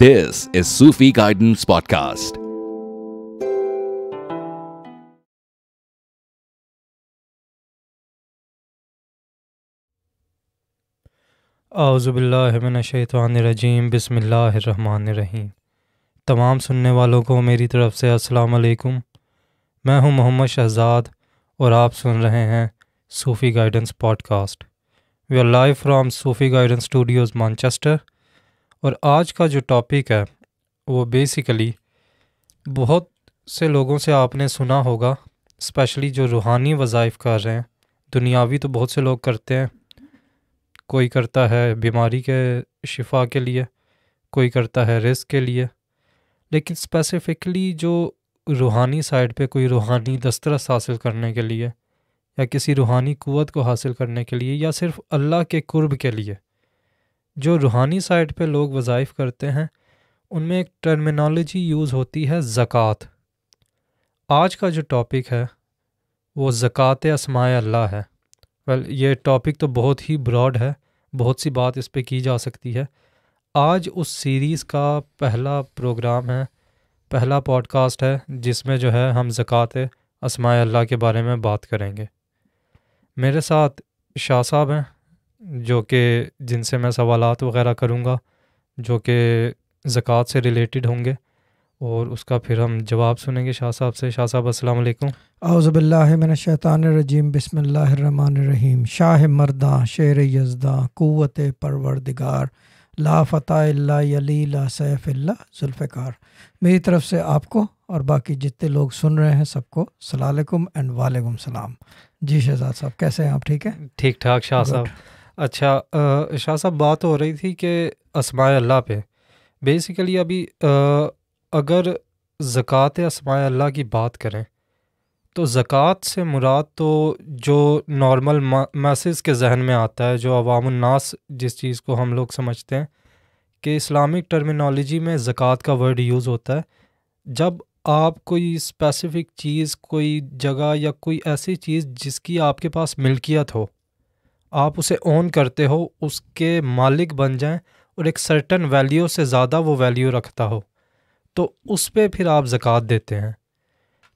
This is Sufi Guidance Podcast. आउज़बिल्लिमिनशैतवानरजीम बसमीम तमाम सुनने वालों को मेरी तरफ़ से अस्सलाम वालेकुम मैं हूं मोहम्मद शहजाद और आप सुन रहे हैं Sufi guidance podcast we are live from Sufi guidance studios Manchester और आज का जो टॉपिक है वो बेसिकली बहुत से लोगों से आपने सुना होगा स्पेशली जो रूहानी वज़ाइफ़ कर रहे हैं दुनियावी तो बहुत से लोग करते हैं कोई करता है बीमारी के शिफा के लिए कोई करता है रिस्क के लिए लेकिन स्पेसिफ़िकली जो रूहानी साइड पे कोई रूहानी दस्तरस हासिल करने के लिए या किसी रूहानी क़वत को हासिल करने के लिए या सिर्फ अल्लाह के कुर्ब के लिए जो रूहानी साइड पे लोग वज़ाइफ करते हैं उनमें एक टर्मिनोलॉजी यूज़ होती है ज़क़़त आज का जो टॉपिक है वो ज़क़़त असमाय अल्लाह है वेल well, ये टॉपिक तो बहुत ही ब्रॉड है बहुत सी बात इस पे की जा सकती है आज उस सीरीज़ का पहला प्रोग्राम है पहला पॉडकास्ट है जिसमें जो है हम ज़क़़त असमाय अल्लाह के बारे में बात करेंगे मेरे साथ शाह साहब हैं जो कि जिनसे मैं सवाल वगैरह करूँगा जो कि ज़क़़त से रिलेटेड होंगे और उसका फिर हम जवाब सुनेंगे शाह साहब से शाह साहब अस्सलाम वालेकुम आउज़बिल्लिन शैतान रजीम बसमीम शाह मर्दा शेर यजदा क़वत परवरदिगार ला फ़तः सैफ़ल्ला जुल्फ़ार मेरी तरफ से आपको और बाकी जितने लोग सुन रहे हैं सबको सलामकुम एंड वालेकुम सलाम जी शहजाद साहब कैसे हैं आप ठीक है ठीक ठाक शाह साहब अच्छा शाह साहब बात हो रही थी कि असमाय अल्लाह पे बेसिकली अभी अगर ज़क़़त असमाय अल्लाह की बात करें तो ज़क़़त से मुराद तो जो नॉर्मल मैसेज के जहन में आता है जो अवामनास जिस चीज़ को हम लोग समझते हैं कि इस्लामिक टर्मिनोलॉजी में ज़क़़त का वर्ड यूज़ होता है जब आप कोई स्पेसिफ़िक चीज़ कोई जगह या कोई ऐसी चीज़ जिसकी आपके पास मिल्कियत हो आप उसे ऑन करते हो उसके मालिक बन जाएं और एक सर्टन वैल्यू से ज़्यादा वो वैल्यू रखता हो तो उस पर फिर आप ज़क़़त देते हैं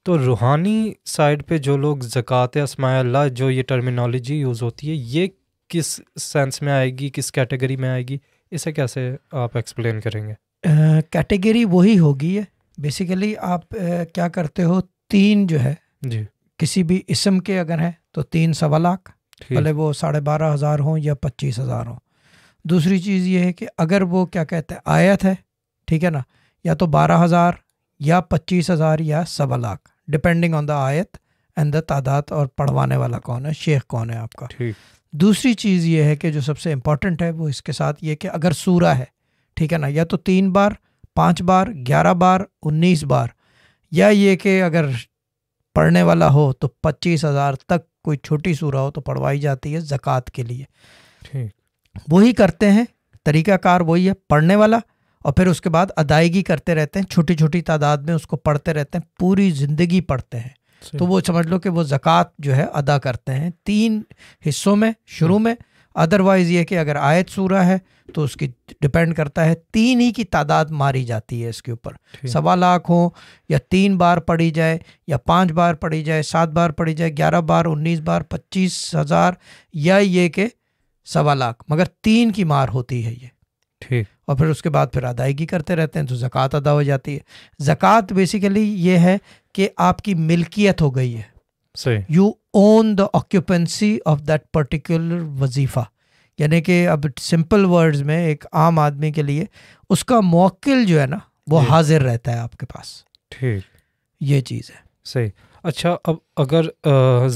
तो रूहानी साइड पे जो लोग ज़क़़त असमाल्ला जो ये टर्मिनोलॉजी यूज़ होती है ये किस सेंस में आएगी किस कैटेगरी में आएगी इसे कैसे आप एक्सप्लेन करेंगे कैटेगरी uh, वही होगी है बेसिकली आप uh, क्या करते हो तीन जो है जी किसी भी इसम के अगर हैं तो तीन सवा लाख भले वो साढ़े बारह हज़ार हों या पच्चीस हज़ार हों दूसरी चीज़ ये है कि अगर वो क्या कहते हैं आयत है ठीक है ना या तो बारह हज़ार या पच्चीस हज़ार या सवा लाख डिपेंडिंग ऑन द आयत एंड द तादाद और पढ़वाने वाला कौन है शेख कौन है आपका दूसरी चीज़ ये है कि जो सबसे इम्पॉर्टेंट है वो इसके साथ ये कि अगर सूरा है ठीक है ना या तो तीन बार पाँच बार ग्यारह बार उन्नीस बार या ये कि अगर पढ़ने वाला हो तो पच्चीस हज़ार तक कोई छोटी सूरा हो तो पढ़वाई जाती है ज़क़ात के लिए वही करते हैं तरीक़ाकार वही है पढ़ने वाला और फिर उसके बाद अदायगी करते रहते हैं छोटी छोटी तादाद में उसको पढ़ते रहते हैं पूरी ज़िंदगी पढ़ते हैं तो वो समझ लो कि वो ज़क़़त जो है अदा करते हैं तीन हिस्सों में शुरू हम्म। में अदरवाइज़ ये कि अगर आयत सूरा है तो उसकी डिपेंड करता है तीन ही की तादाद मारी जाती है इसके ऊपर सवा लाख हो या तीन बार पढ़ी जाए या पाँच बार पढ़ी जाए सात बार पढ़ी जाए ग्यारह बार उन्नीस बार पच्चीस हज़ार या ये कि सवा लाख मगर तीन की मार होती है ये ठीक और फिर उसके बाद फिर अदायगी करते रहते हैं तो ज़क़़त अदा हो जाती है ज़क़़त बेसिकली ये है कि आपकी मिल्कियत हो गई है सही you own the occupancy of that particular वजीफ़ा यानी कि अब सिंपल वर्ड्स में एक आम आदमी के लिए उसका मौकिल जो है ना वो हाजिर रहता है आपके पास ठीक ये चीज़ है सही अच्छा अब अगर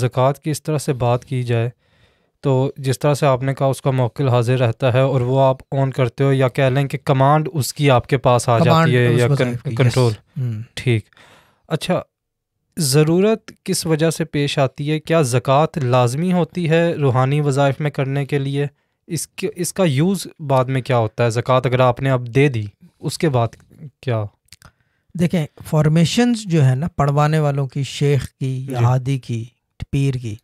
जक़ात की इस तरह से बात की जाए तो जिस तरह से आपने कहा उसका मौकिल हाजिर रहता है और वो आप ऑन करते हो या कह लें कि कमांड उसकी आपके पास आ जाती है या कंट्रोल हम्म। ठीक अच्छा ज़रूरत किस वजह से पेश आती है क्या ज़क़़त लाजमी होती है रूहानी वज़ाइफ में करने के लिए इसके इसका यूज़ बाद में क्या होता है ज़क़़त अगर आपने अब दे दी उसके बाद क्या देखें फॉर्मेशन जो है ना पढ़वाने वालों की शेख की हादी की पीर की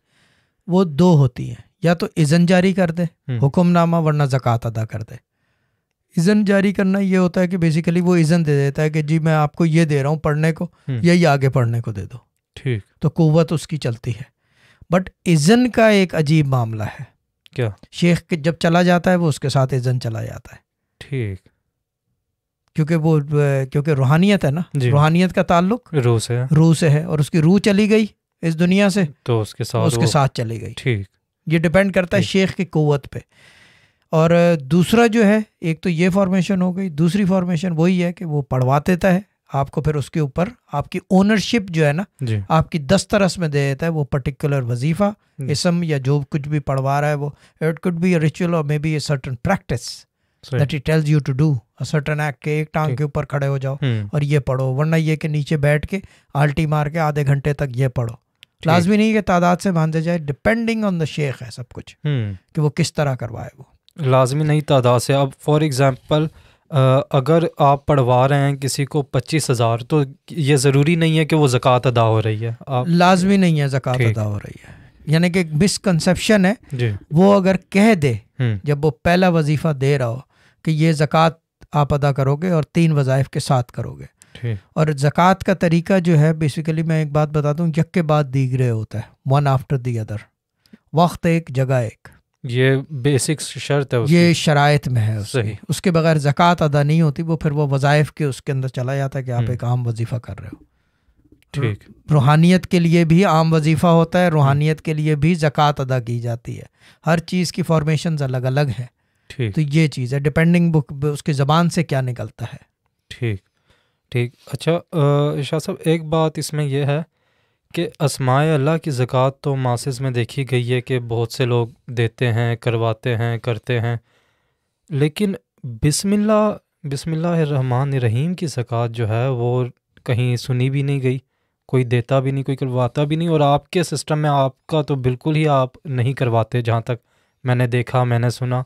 वो दो होती हैं या तो इज़न जारी कर दे हम्म। हुक्मनामा वरना ज़क़़त अदा कर दे इज़न जारी करना ये होता है कि बेसिकली वो इज़न दे देता है कि जी मैं आपको ये दे रहा हूँ पढ़ने को हम्म। यही आगे पढ़ने को दे दो ठीक तो कुत उसकी चलती है बट इज़न का एक अजीब मामला है क्या शेख के जब चला जाता है वो उसके साथ इज़न चला जाता है ठीक क्योंकि वो क्योंकि रूहानियत है ना रूहानियत का ताल्लुक रूह से रूह से है और उसकी रूह चली गई इस दुनिया से तो उसके साथ उसके साथ चली गई ठीक ये डिपेंड करता है शेख की कुत पे और दूसरा जो है एक तो ये फॉर्मेशन हो गई दूसरी फॉर्मेशन वही है कि वो पढ़वा देता है आपको फिर उसके ऊपर आपकी ओनरशिप जो है ना आपकी दस्तरस में दे देता है वो पर्टिकुलर वजीफा इसम या जो कुछ भी पढ़वा रहा है वो इट कुड बी रिचुअल और may be a certain practice that it tells you to do certain act के एक टांग के ऊपर खड़े हो जाओ हम्म। और ये पढ़ो वरना ये कि नीचे बैठ के आल्टी मार के आधे घंटे तक ये पढ़ो लाजमी नहीं कि तादाद से बांधे जाए डिपेंडिंग ऑन द शेख है सब कुछ हम्म। कि वो किस तरह करवाए वो लाजमी नहीं तादाद से अब फॉर एग्ज़ाम्पल अगर आप पढ़वा रहे हैं किसी को पच्चीस हज़ार तो ये ज़रूरी नहीं है कि वो ज़क़़त अदा हो रही है आप लाजमी नहीं है ज़क़़त अदा हो रही है यानी कि एक मिसकनसेप्शन है वो अगर कह दे हम्म। जब वो पहला वजीफ़ा दे रहा हो कि ये ज़क़़त आप अदा करोगे और तीन वज़ाइफ के साथ करोगे और ज़क़़त का तरीका जो है बेसिकली मैं एक बात बता दूँ यक के बाद दीगरे होता है वन आफ्टर दी अदर वक्त एक जगह एक ये बेसिक शर्त है ये शरात में है सही उसके बगैर ज़क़़त अदा नहीं होती वो फिर वो वज़ाइफ के उसके अंदर चला जाता है कि आप हम्म। एक आम वजीफ़ा कर रहे हो ठीक रूहानियत के लिए भी आम वजीफ़ा होता है हम्म। रूहानियत के लिए भी ज़क़़त अदा की जाती है हर चीज़ की फॉर्मेशन अलग अलग है ठीक तो ये चीज़ है डिपेंडिंग बुक उसकी ज़बान से क्या निकलता है ठीक ठीक अच्छा शाह साहब एक बात इसमें यह है कि असमाय अल्लाह की ज़क़़त तो मासिस में देखी गई है कि बहुत से लोग देते हैं करवाते हैं करते हैं लेकिन बिसमिल्ला बिसमिल्लामान रहीम की ज़क़़त जो है वो कहीं सुनी भी नहीं गई कोई देता भी नहीं कोई करवाता भी नहीं और आपके सिस्टम में आपका तो बिल्कुल ही आप नहीं करवाते जहाँ तक मैंने देखा मैंने सुना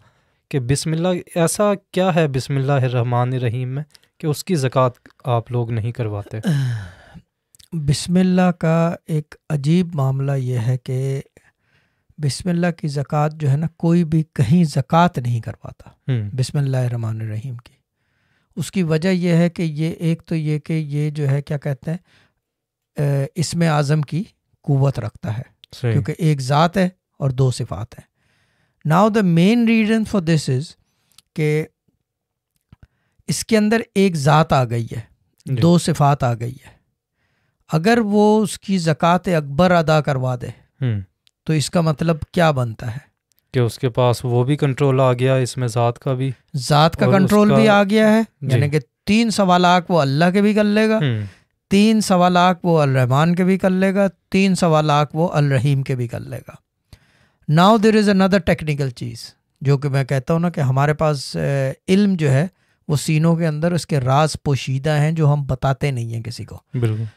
कि बिसमिल्ला ऐसा क्या है बिसमिल्लामान रहीम में कि उसकी ज़क़़त आप लोग नहीं करवाते बिस्मिल्लाह का एक अजीब मामला यह है कि बिस्मिल्लाह की ज़क़़त जो है ना कोई भी कहीं ज़क़़त नहीं करवाता हम्म। बिस्मिल्लाहमान रहीम की उसकी वजह यह है कि ये एक तो ये कि ये जो है क्या कहते हैं इसमें आज़म की कुवत रखता है क्योंकि एक ज़ात है और दो सिफात हैं now the main reason for this is कि इसके अंदर एक ज़ात आ गई है दो सिफात आ गई है अगर वो उसकी जक़ात अकबर अदा करवा दे हम्म। तो इसका मतलब क्या बनता है कि उसके पास वो भी कंट्रोल आ गया इसमें ज़ात का भी ज़ात का कंट्रोल भी आ गया है यानी कि तीन सवा लाख वो अल्लाह के भी कर लेगा हम्म। तीन सवा लाख वो अलरहमान के भी कर लेगा तीन सवा लाख वो अलरहीम के भी कर लेगा now there is another technical चीज़ जो कि मैं कहता हूँ ना कि हमारे पास इल्म जो है वो सीनों के अंदर उसके राज पोशीदा हैं जो हम बताते नहीं हैं किसी को बिल्कुल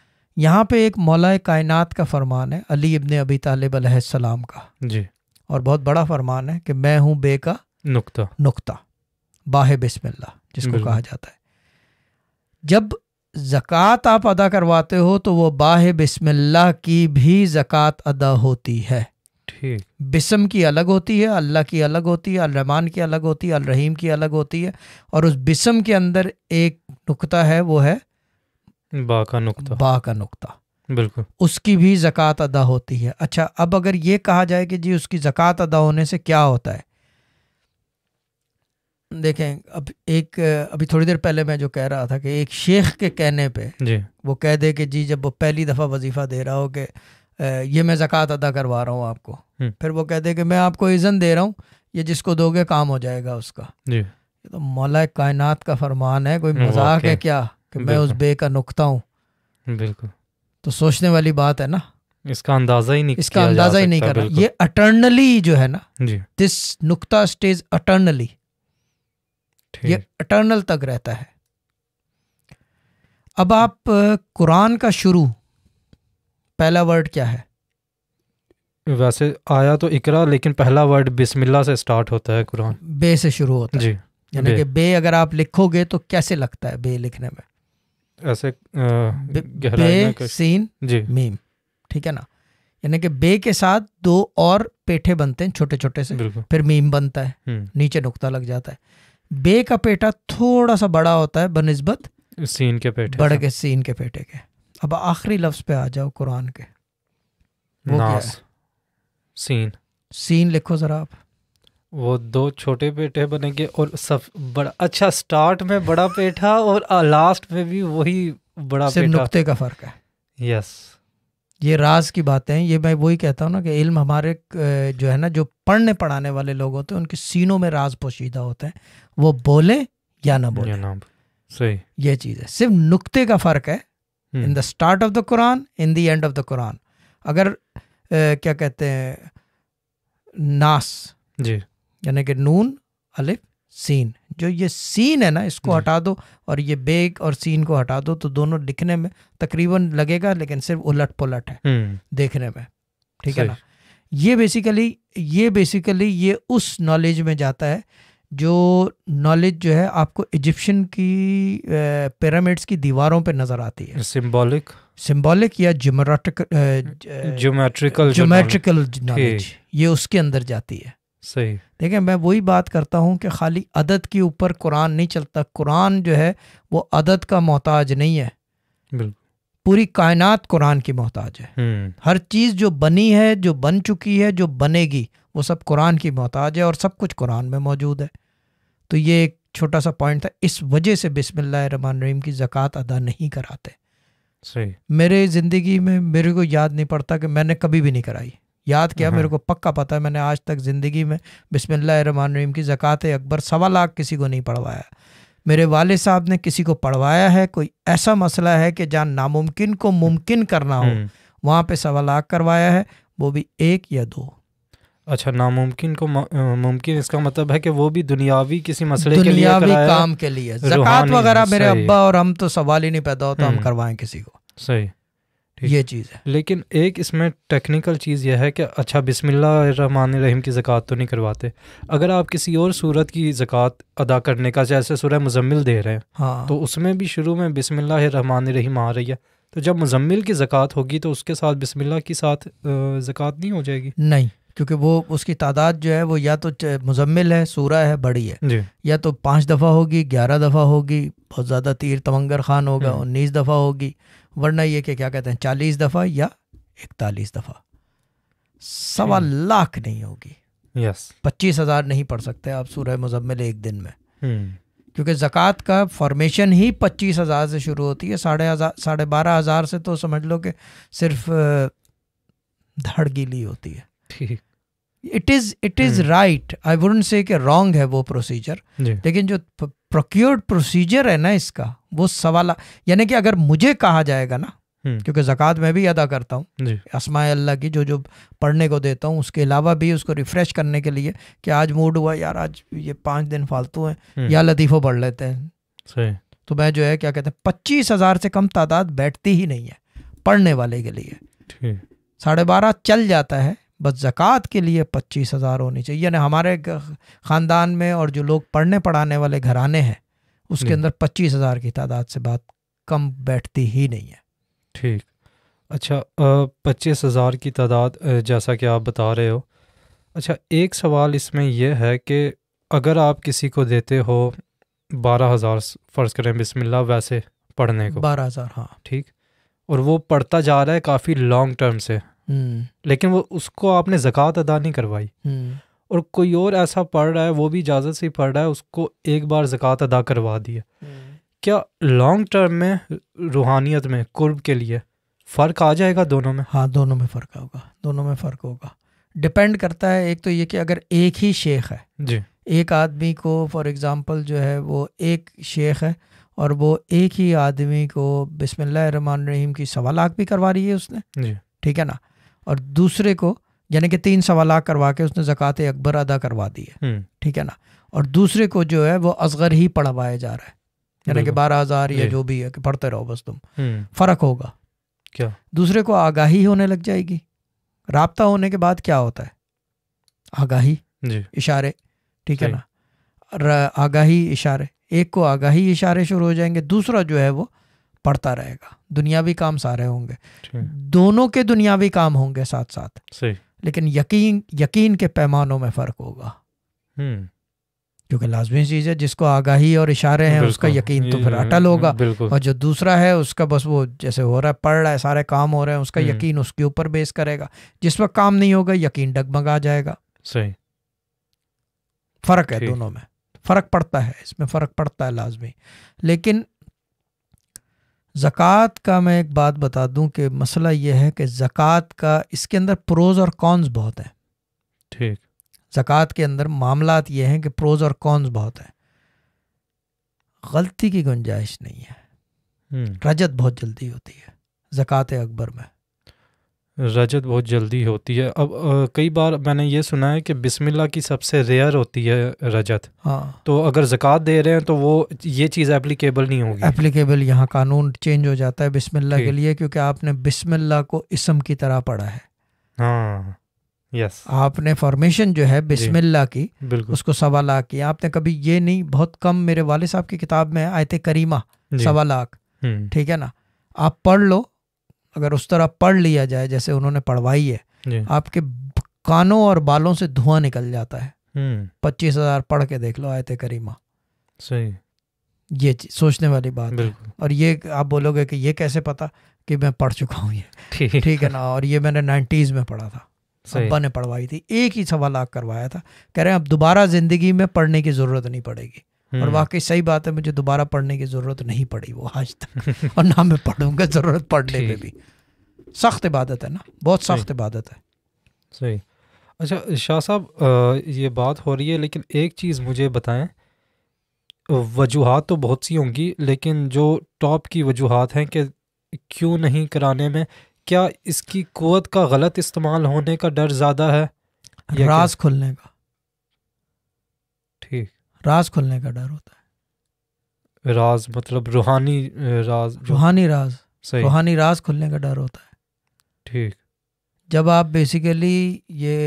यहाँ पे एक मौलाए कायनात का फरमान है अली इबन अबी तालिब सलाम का जी और बहुत बड़ा फरमान है कि मैं हूँ बे का नुक्ता नुक्ता बाह बिस्मिल्ला जिसको कहा जाता है जब जक़ात आप अदा करवाते हो तो वो बाह बिस्मिल्ला की भी ज़क़़त अदा होती है ठीक बिस्म की अलग होती है अल्लाह की अलग होती है अलरहमान की अलग होती है अलरहीम की अलग होती है और उस बिस्म के अंदर एक नुकता है वो है बा का नुक्ता बा का नुक्ता बिल्कुल उसकी भी जक़ात अदा होती है अच्छा अब अगर ये कहा जाए कि जी उसकी जक़ात अदा होने से क्या होता है देखें अब एक अभी थोड़ी देर पहले मैं जो कह रहा था कि एक शेख के कहने पे जी वो कह दे कि जी जब वो पहली दफ़ा वजीफ़ा दे रहा हो कि ये मैं ज़क़़त अदा करवा रहा हूँ आपको हम्म। फिर वो कह दे कि मैं आपको इज़न दे रहा हूँ ये जिसको दोगे काम हो जाएगा उसका जी तो मौला कायनात का फरमान है कोई मजाक है क्या कि मैं उस बे का नुकता हूँ बिल्कुल तो सोचने वाली बात है ना इसका अंदाजा ही नहीं इसका अंदाजा ही नहीं कर रहा ये अटर्नली जो है ना दिस नुकता स्टेज अटर्नली ये अटर्नल तक रहता है अब आप कुरान का शुरू पहला वर्ड क्या है वैसे आया तो इकरा लेकिन पहला वर्ड बिस्मिल्लाह से स्टार्ट होता है कुरान बे से शुरू होता है जी यानी कि बे अगर आप लिखोगे तो कैसे लगता है बे लिखने में ऐसे सीन जी मीम ठीक है ना यानी कि बे के साथ दो और पेठे बनते हैं छोटे छोटे से फिर मीम बनता है हम्म। नीचे नुकता लग जाता है बे का पेटा थोड़ा सा बड़ा होता है बनस्बत सीन के पेटे बड़े के सीन के पेटे के अब आखिरी लफ्ज पे आ जाओ कुरान के वो क्या है सीन सीन लिखो जरा आप वो दो छोटे पेठे बनेंगे और सब बड़ा अच्छा स्टार्ट में बड़ा बेटा और लास्ट में भी वही बड़ा सिर्फ नुकते का फर्क है यस ये राज की बातें हैं ये मैं वही कहता हूँ ना कि इल्म हमारे जो है ना जो पढ़ने पढ़ाने वाले लोग होते हैं उनके सीनों में राज पोशीदा होते हैं वो बोले या ना बोले ना सही ये चीज़ है सिर्फ नुकते का फ़र्क है in the start of the Quran in the end of the Quran अगर ए, क्या कहते हैं नास जी यानी कि नून अलिफ सीन जो ये सीन है ना इसको हटा दो और ये बेग और सीन को हटा दो तो दोनों लिखने में तकरीबन लगेगा लेकिन सिर्फ उलट पुलट है हम्म। देखने में ठीक है ना ये बेसिकली ये बेसिकली ये उस नॉलेज में जाता है जो नॉलेज जो है आपको इजिप्शियन की पिरामिड्स की दीवारों पे नजर आती है सिंबॉलिक सिंबॉलिक या ज्योमेट्रिकल ज्योमेट्रिकल नॉलेज ये उसके अंदर जाती है सही देखें मैं वही बात करता हूँ कि खाली अदद के ऊपर कुरान नहीं चलता कुरान जो है वो अदद का मोहताज नहीं है पूरी कायनात कुरान की मोहताज है हम्म। हर चीज़ जो बनी है जो बन चुकी है जो बनेगी वो सब कुरान की मोहताज है और सब कुछ कुरान में मौजूद है तो ये एक छोटा सा पॉइंट था इस वजह से बिसमीम की जक़ात अदा नहीं कराते सही मेरे ज़िंदगी में मेरे को याद नहीं पड़ता कि मैंने कभी भी नहीं कराई याद किया मेरे हम्म। को पक्का पता है मैंने आज तक ज़िंदगी में बिसमीम की ज़क़ात अकबर सवा लाख किसी को नहीं पढ़वाया मेरे वाले साहब ने किसी को पढ़वाया है कोई ऐसा मसला है कि जहाँ नामुमकिन को मुमकिन करना हो हम्म। वहाँ पे सवा लाख करवाया है वो भी एक या दो अच्छा नामुमकिन को मुमकिन इसका मतलब है कि वो भी दुनियावी किसी मसले के लिए काम के लिए जक़ात वगैरह मेरे अब्बा और हम तो सवाल ही नहीं पैदा होता हम हम्म। करवाएं किसी को सही ये चीज़ है लेकिन एक इसमें टेक्निकल चीज़ यह है कि अच्छा बिसमिल्लामान रहीम की ज़क़़त तो नहीं करवाते अगर आप किसी और सूरत की ज़क़़त अदा करने का जैसे सुरह मुजम्मिल दे रहे हैं हाँ तो उसमें भी शुरू में बिसमिल्लामान रहीम आ रही है तो जब मुजम्मिल की ज़क़़त होगी तो उसके साथ बिसमिल्ला के साथ ज़क़़त नहीं हो जाएगी नहीं क्योंकि वो उसकी तादाद जो है वो या तो मुजम्मिल है सूरा है बड़ी है या तो पाँच दफ़ा होगी ग्यारह दफ़ा होगी बहुत ज़्यादा तीर तमंगर खान होगा हम्म। उन्नीस दफ़ा होगी वरना ये कि क्या कहते हैं चालीस दफ़ा या इकतालीस दफ़ा सवा हम्म। लाख नहीं होगी यस पच्चीस हज़ार नहीं पढ़ सकते आप सूरह मुजम्मिल एक दिन में हम्म। क्योंकि जक़ात का फॉर्मेशन ही पच्चीस हज़ार से शुरू होती है साढ़े हज़ार साढ़े बारह हज़ार से तो समझ लो कि सिर्फ धड़ गीली होती है ठीक it is it is right I wouldn't say कि रॉन्ग है वो प्रोसीजर लेकिन जो प्रोक्योर्ड प्रोसीजर है ना इसका वो सवाल यानी कि अगर मुझे कहा जाएगा ना हम्म। क्योंकि जक़ात मैं भी अदा करता हूँ असमाय अल्लाह की जो जो पढ़ने को देता हूँ उसके अलावा भी उसको रिफ़्रेश करने के लिए कि आज मूड हुआ यार आज ये पाँच दिन फालतू हैं हम्म। या लतीफ़ो पढ़ लेते हैं तो मैं जो है क्या कहते हैं पच्चीस हज़ार से कम तादाद बैठती ही नहीं है पढ़ने वाले के लिए साढ़े बारह चल जाता है बस जक़ात के लिए पच्चीस हज़ार होनी चाहिए यानी हमारे ख़ानदान में और जो लोग पढ़ने पढ़ाने वाले घराने हैं उसके हम्म। अंदर पच्चीस हजार की तादाद से बात कम बैठती ही नहीं है ठीक अच्छा पच्चीस हजार की तादाद जैसा कि आप बता रहे हो अच्छा एक सवाल इसमें यह है कि अगर आप किसी को देते हो बारह हज़ार फ़र्ज़ करें बिस्मिल्लाह वैसे पढ़ने को बारह हज़ार हाँ ठीक और वो पढ़ता जा रहा है काफ़ी लॉन्ग टर्म से हम्म। लेकिन वो उसको आपने जक़ात अदा नहीं करवाई हम्म। और कोई और ऐसा पढ़ रहा है वो भी इजाज़त से पढ़ रहा है उसको एक बार ज़क़़त अदा करवा दिए हम्म। क्या लॉन्ग टर्म में रूहानियत में कुर्ब के लिए फ़र्क आ जाएगा दोनों में हाँ दोनों में फ़र्क होगा दोनों में फ़र्क होगा डिपेंड करता है एक तो ये कि अगर एक ही शेख है जी एक आदमी को फॉर एग्ज़ाम्पल जो है वो एक शेख है और वो एक ही आदमी को बिसमान रहीम की सवा लाख भी करवा रही है उसने जी ठीक है ना और दूसरे को यानी कि तीन सवा लाख करवा के उसने जक़ात अकबर अदा करवा दी है हम्म। ठीक है ना और दूसरे को जो है वो असगर ही पढ़वाया जा रहा है यानी कि बारह हज़ार या जो भी है कि पढ़ते रहो बस तुम हम्म। फ़र्क होगा क्या दूसरे को आगाही होने लग जाएगी रबता होने के बाद क्या होता है आगाही इशारे ठीक है ना आगाही इशारे एक को आगाही इशारे शुरू हो जाएंगे दूसरा जो है वो पढ़ता रहेगा दुनियावी काम सारे होंगे दोनों के दुनियावी काम होंगे साथ साथ सही लेकिन यकीन यकीन के पैमानों में फ़र्क होगा हम्म। क्योंकि लाजमी चीज़ है जिसको आगाही और इशारे हैं उसका यकीन तो फिर अटल होगा और जो दूसरा है उसका बस वो जैसे हो रहा है पढ़ रहा है सारे काम हो रहे हैं उसका हम्म। यकीन उसके ऊपर बेस करेगा जिस वक्त काम नहीं होगा यकीन डगमगा जाएगा सही फ़र्क है दोनों में फ़र्क पड़ता है इसमें फ़र्क पड़ता है लाजमी लेकिन ज़क़़त का मैं एक बात बता दूं कि मसला ये है कि ज़क़़त का इसके अंदर प्रोज़ और कॉन्स बहुत हैं ठीक ज़क़़त के अंदर मामला ये हैं कि प्रोज़ और कॉन्स बहुत हैं गलती की गुंजाइश नहीं है हम्म। रजत बहुत जल्दी होती है ज़क़़त अकबर में रजत बहुत जल्दी होती है अब आ, कई बार मैंने ये सुना है कि बिस्मिल्लाह की सबसे रेयर होती है रजत हाँ तो अगर जक़ात दे रहे हैं तो वो ये चीज़ एप्लीकेबल नहीं होगी एप्लीकेबल यहाँ कानून चेंज हो जाता है बिस्मिल्लाह के लिए क्योंकि आपने बिस्मिल्लाह को इसम की तरह पढ़ा है हाँ यस आपने फॉर्मेशन जो है बिस्मिल्लाह की उसको सवा लाख की आपने कभी ये नहीं बहुत कम मेरे वाले साहब की किताब में आयत करीमा सवा लाख हम्म। ठीक है ना आप पढ़ लो अगर उस तरह पढ़ लिया जाए जैसे उन्होंने पढ़वाई है आपके कानों और बालों से धुआं निकल जाता है हम्म। पच्चीस हजार पढ़ के देख लो आयत करीमा सही ये सोचने वाली बात है और ये आप बोलोगे कि ये कैसे पता कि मैं पढ़ चुका हूँ ये ठीक है ना और ये मैंने नाइन्टीज़ में पढ़ा था अब्बा ने पढ़वाई थी एक ही सवाल लाख करवाया था कह रहे हैं अब दोबारा ज़िंदगी में पढ़ने की ज़रूरत नहीं पड़ेगी और हम्म। वाकई सही बात है मुझे दोबारा पढ़ने की ज़रूरत नहीं पड़ी वो आज तक और ना मैं पढ़ूंगा ज़रूरत पढ़ने में भी सख्त इबादत है ना बहुत सख्त इबादत है सही अच्छा शाह साहब ये बात हो रही है लेकिन एक चीज़ मुझे बताएं वजूहत तो बहुत सी होंगी लेकिन जो टॉप की वजूहत हैं कि क्यों नहीं कराने में क्या इसकी कुत का गलत इस्तेमाल होने का डर ज़्यादा है राज खुलने का राज खुलने का डर होता है राज मतलब रूहानी राज रूहानी राज सही रूहानी राज खुलने का डर होता है ठीक जब आप बेसिकली ये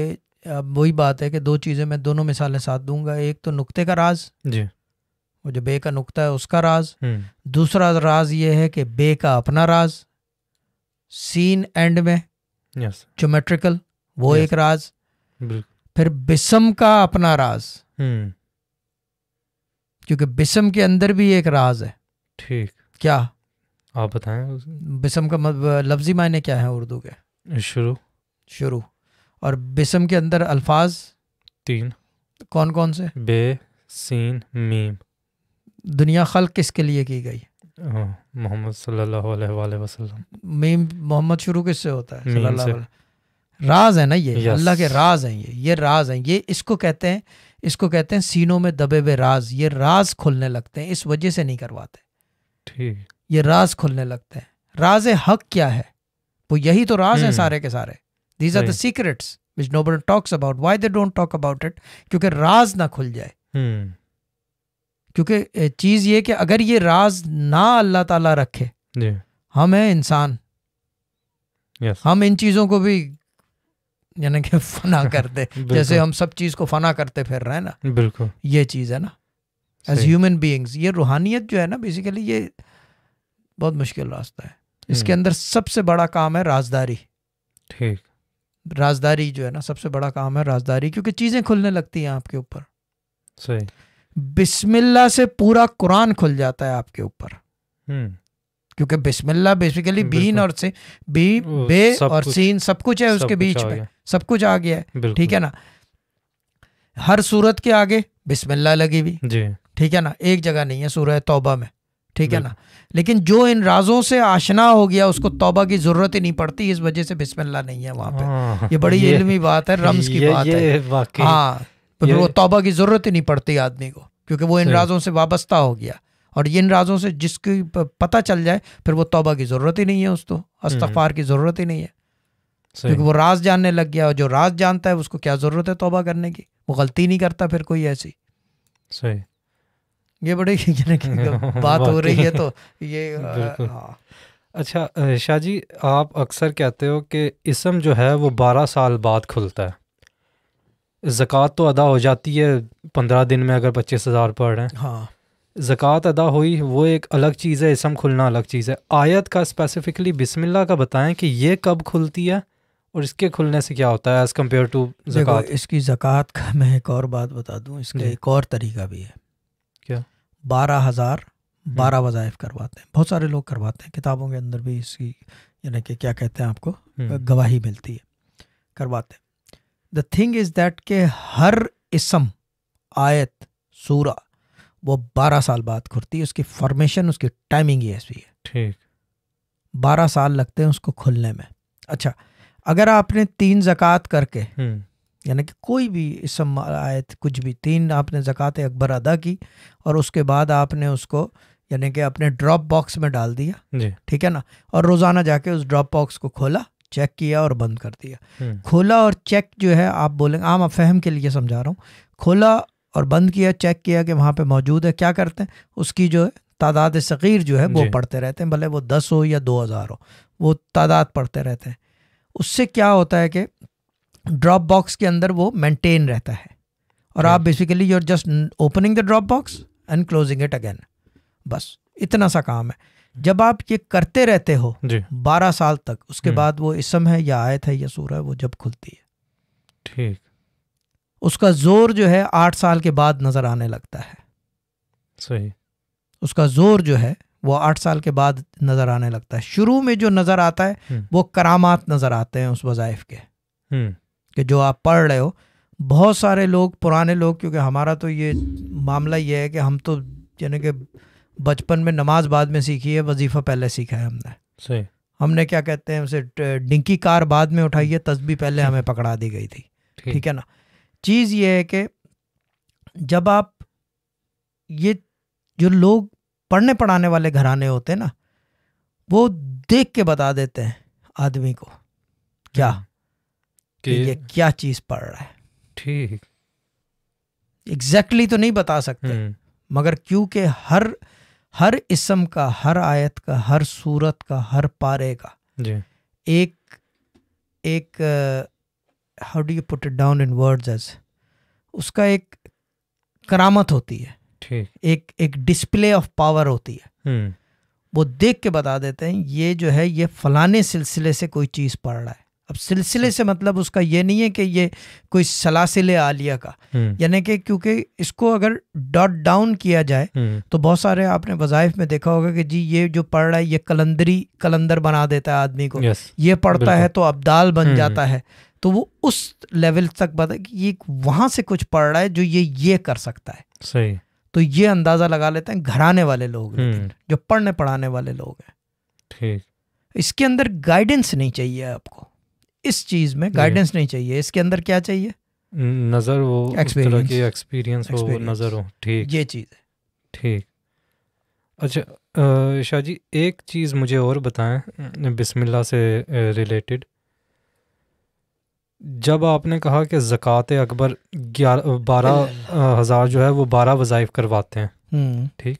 अब वही बात है कि दो चीज़ें मैं दोनों मिसालें साथ दूंगा एक तो नुक्ते का राज जी वो जो बे का नुक्ता है उसका राज हम्म। दूसरा राज ये है कि बे का अपना राज सीन एंड में ज्योमेट्रिकल वो एक राज फिर बिसम का अपना राज हम्म। क्योंकि बिसम के अंदर भी एक राज है ठीक क्या आप बताएं बिसम का मतलब, लफ्जी मायने क्या है उर्दू के शुरू शुरू और बिसम के अंदर अल्फाज तीन कौन कौन से बे सीन मीम दुनिया खल किसके लिए की गई मोहम्मद सल्लल्लाहु अलैहि वसल्लम मीम मोहम्मद शुरू किससे होता है सल्लल्लाहु अलैहि राज है ना ये अल्लाह के राज हैं ये ये राज हैं ये इसको कहते हैं इसको कहते हैं सीनों में दबे हुए राज ये राज खुलने लगते हैं इस वजह से नहीं करवाते ठीक ये राज खुलने लगते हैं राज हक क्या है वो यही तो राज है हम्म। सारे के सारे these are the secrets which no one talks about why they don't talk about it क्योंकि राज ना खुल जाए हम्म। क्योंकि चीज ये कि अगर ये राज ना अल्लाह ताला रखे हम हैं इंसान yes. हम इन चीजों को भी यानी कि फना कर दे जैसे हम सब चीज को फना करते फिर रहे हैं ना बिल्कुल ये चीज है ना एज ह्यूमन बींग्स ये रूहानियत जो है ना बेसिकली ये बहुत मुश्किल रास्ता है इसके हम्म। अंदर सबसे बड़ा काम है राजदारी ठीक राजदारी जो है ना सबसे बड़ा काम है राजदारी क्योंकि चीजें खुलने लगती हैं आपके ऊपर सही बिस्मिल्ला से पूरा कुरान खुल जाता है आपके ऊपर हम्म। क्योंकि बिस्मिल्ला बेसिकली बीन और से बी बे और सीन सब कुछ है उसके बीच में सब कुछ आ गया है ठीक है ना हर सूरत के आगे बिस्मिल्ला लगी हुई ठीक है ना एक जगह नहीं है सूरह तौबा में ठीक है ना लेकिन जो इन राजों से आशना हो गया उसको तौबा की जरूरत ही नहीं पड़ती इस वजह से बिस्मिल्ला नहीं है वहां पे हाँ, ये बड़ी इलमी बात है रम्स की बात है हाँ वो तौबा की जरूरत ही नहीं पड़ती आदमी को क्योंकि वो इन राजों से वाबस्ता हो गया और इन राजों से जिसकी पता चल जाए फिर वो तौबा की ज़रूरत ही नहीं है उसको हम्म। अस्तफार की ज़रूरत ही नहीं है क्योंकि वो राज जानने लग गया और जो राज जानता है उसको क्या ज़रूरत है तौबा करने की वो गलती नहीं करता फिर कोई ऐसी सही ये बड़ी बात हो रही है तो ये हाँ। अच्छा शाह जी आप अक्सर कहते हो कि इसम जो है वो बारह साल बाद खुलता है जक़ात तो अदा हो जाती है पंद्रह दिन में अगर पच्चीस हज़ार पढ़ रहे हैं हाँ ज़क़़त अदा हुई वो एक अलग चीज़ है इसम खुलना अलग चीज़ है आयत का स्पेसिफ़िकली बिसमिल्ला का बताएं कि ये कब खुलती है और इसके खुलने से क्या होता है एज़ कम्पेयर टू जक़ात इसकी ज़क़़त का मैं एक और बात बता दूँ इसका एक और तरीका भी है क्या बारह हज़ार हम्म। बारह वज़ाइफ करवाते हैं बहुत सारे लोग करवाते हैं किताबों के अंदर भी इसकी यानी कि क्या कहते हैं आपको हम्म। गवाही मिलती है करवाते हैं द थिंग इज़ दैट के हर इसम आयत सूरा वो बारह साल बाद खुलती है उसकी फॉर्मेशन उसकी टाइमिंग ही ऐसी है ठीक बारह साल लगते हैं उसको खुलने में अच्छा अगर आपने तीन जक़ात करके हम्म। यानी कि कोई भी इस आयत कुछ भी तीन आपने जक़ात अकबर अदा की और उसके बाद आपने उसको यानी कि अपने ड्रॉप बॉक्स में डाल दिया ठीक है ना और रोज़ाना जाके उस ड्रॉप बॉक्स को खोला चेक किया और बंद कर दिया हम्म। खोला और चेक जो है आप बोलेंगे आम हाँ, फहम के लिए समझा रहा हूँ खोला और बंद किया चेक किया कि वहाँ पे मौजूद है क्या करते हैं उसकी जो है तादाद सग़ीर जो है वो पढ़ते रहते हैं भले वो दस हो या दो हज़ार हो वो तादाद पढ़ते रहते हैं उससे क्या होता है कि ड्रॉप बॉक्स के अंदर वो मेंटेन रहता है और आप basically you are just opening the drop box and closing it again बस इतना सा काम है जब आप ये करते रहते हो बारह साल तक उसके हम्म। बाद वो इसम है या आयत है या सूर है वो जब खुलती है ठीक उसका जोर जो है आठ साल के बाद नजर आने लगता है सही उसका जोर जो है वो आठ साल के बाद नजर आने लगता है शुरू में जो नजर आता है हम्म। वो करामात नजर आते हैं उस वजायफ के हम्म। कि जो आप पढ़ रहे हो बहुत सारे लोग पुराने लोग क्योंकि हमारा तो ये मामला ये है कि हम तो यानी कि बचपन में नमाज बाद में सीखी है वजीफ़ा पहले सीखा है हमने सही हमने क्या कहते हैं उसे डिंकी कार बाद में उठाई है तस्बी पहले हम्म। हमें पकड़ा दी गई थी ठीक है ना चीज़ ये है कि जब आप ये जो लोग पढ़ने पढ़ाने वाले घराने होते हैं ना वो देख के बता देते हैं आदमी को क्या हम्म। कि ये क्या चीज पढ़ रहा है ठीक एग्जैक्टली exactly तो नहीं बता सकते हम्म। मगर क्योंकि हर हर इसम का हर आयत का हर सूरत का हर पारे का जी। एक एक how do you put it down in words as उसका एक करामत होती है ठीक एक एक डिस्प्ले ऑफ पावर होती है हम्म। वो देख के बता देते हैं ये जो है ये फलाने सिलसिले से कोई चीज़ पढ़ रहा है अब सिलसिले से मतलब उसका ये नहीं है कि ये कोई सलासिले आलिया का हम्म। यानी कि क्योंकि इसको अगर डॉट डाउन किया जाए हम्म। तो बहुत सारे आपने वजायफ में देखा होगा कि जी ये जो पढ़ रहा है ये कलंदरी कलंदर बना देता है आदमी को ये पढ़ता है तो अब्दाल बन जाता है तो वो उस लेवल तक बता कि ये वहां से कुछ पढ़ रहा है जो ये ये कर सकता है सही तो ये अंदाज़ा लगा लेते हैं घराने वाले लोग हम्म। जो पढ़ने पढ़ाने वाले लोग हैं ठीक इसके अंदर गाइडेंस नहीं चाहिए आपको इस चीज़ में गाइडेंस नहीं चाहिए इसके अंदर क्या चाहिए नज़र वो एक्सपीरियंस एक्सपीरियंस हो नज़र हो ठीक ये चीज़ है ठीक अच्छा शाह जी एक चीज़ मुझे और बताएं बिस्मिल्लाह से रिलेटेड जब आपने कहा कि ज़क़़त अकबर ग्यारह बारह हज़ार जो है वो बारह वज़ाइफ करवाते हैं हम्म। ठीक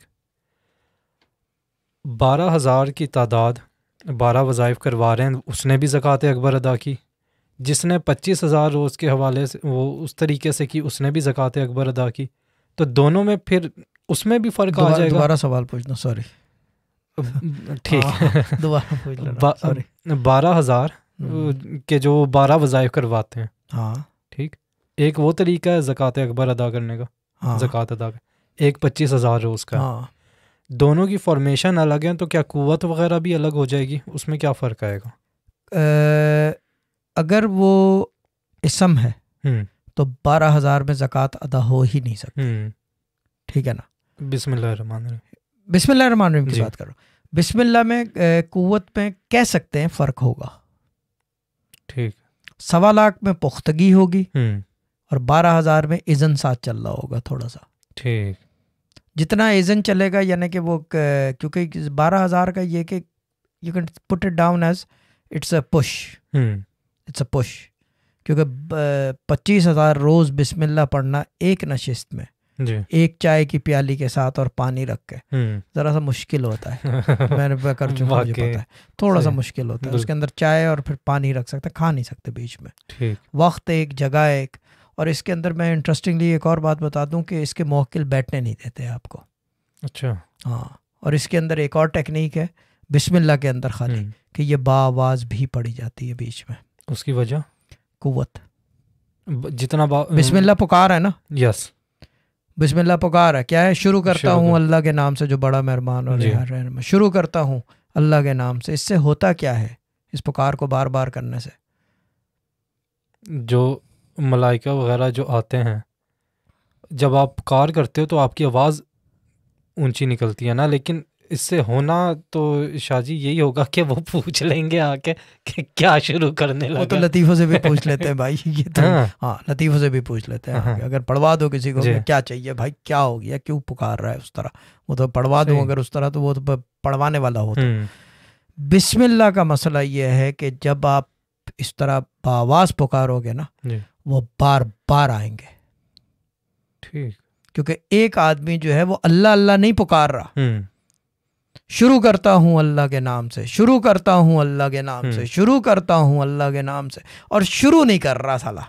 बारह हज़ार की तादाद बारह वज़ाइफ करवा रहे हैं उसने भी ज़क़़त अकबर अदा की जिसने पच्चीस हज़ार रोज़ के हवाले से वो उस तरीके से की उसने भी ज़क़़त अकबर अदा की तो दोनों में फिर उसमें भी फ़र्क आ जाएगा दोबारा सवाल पूछना सॉरी ठीक हाँ, हाँ, दोबारा पूछ बारह हज़ार हम्म। के जो बारह वज़ायफ़ करवाते हैं हाँ ठीक एक वो तरीका है ज़क़़त अकबर अदा करने का हाँ जक़ात अदा कर एक पच्चीस हज़ार रोज़ का हाँ दोनों की फॉर्मेशन अलग है तो क्या कुत वगैरह भी अलग हो जाएगी उसमें क्या फ़र्क आएगा अगर वो इसम है हम्म। तो बारह हज़ार में ज़क़़त अदा हो ही नहीं सकती हम्म। ठीक है ना बिसमान बिसमान की बात करो बिसमिल्ला में कुत में कह सकते हैं फ़र्क होगा ठीक सवा लाख में पुख्तगी होगी हम्म। और बारह हजार में इजन साथ चल रहा होगा थोड़ा सा ठीक जितना एजन चलेगा यानी कि वो क्योंकि बारह हजार का ये कि you can put it down as it's a push it's a push क्योंकि पच्चीस हजार रोज बिस्मिल्लाह पढ़ना एक नशिस्त में एक चाय की प्याली के साथ और पानी रख के हम्म। जरा सा मुश्किल होता है मैंने कर चुका मुझे पता है थोड़ा सा मुश्किल होता है उसके अंदर चाय और फिर पानी रख सकते खा नहीं सकते बीच में वक्त एक जगह एक और इसके अंदर मैं इंटरेस्टिंगली एक और बात बता दूं कि इसके मोहकिल बैठने नहीं देते आपको अच्छा हाँ और इसके अंदर एक और टेक्निक है बिस्मिल्लाह के अंदर खाली हम्म। कि ये बावाज भी पड़ी जाती है बीच में उसकी वजह कुत जितना बिस्मिल्लाह पुकार है ना यस पुकार है क्या है शुरू करता हूँ अल्लाह के नाम से जो बड़ा मेहरबान और यार शुरू करता हूँ अल्लाह के नाम से इससे होता क्या है इस पुकार को बार बार करने से जो मलाइका वगैरह जो आते हैं जब आप पुकार करते हो तो आपकी आवाज़ ऊंची निकलती है ना लेकिन इससे होना तो शाहजी यही होगा कि वो पूछ लेंगे आके कि क्या शुरू करने लगा वो तो लतीफ़ों से भी पूछ लेते हैं भाई ये तो हाँ, हाँ लतीफ़ों से भी पूछ लेते हैं हाँ, अगर पढ़वा दो किसी को क्या चाहिए भाई क्या हो गया क्यों पुकार रहा है उस तरह वो तो पढ़वा दो अगर उस तरह तो वो तो पढ़वाने वाला होता हम्म। बिस्मिल्ला का मसला ये है कि जब आप इस तरह आवाज पुकारोगे ना वो बार बार आएंगे ठीक क्योंकि एक आदमी जो है वो अल्लाह अल्लाह नहीं पुकार रहा हम्म। शुरू करता हूँ अल्लाह के नाम से शुरू करता हूँ अल्लाह के नाम हम्म। से शुरू करता हूँ अल्लाह के नाम से और शुरू नहीं कर रहा साला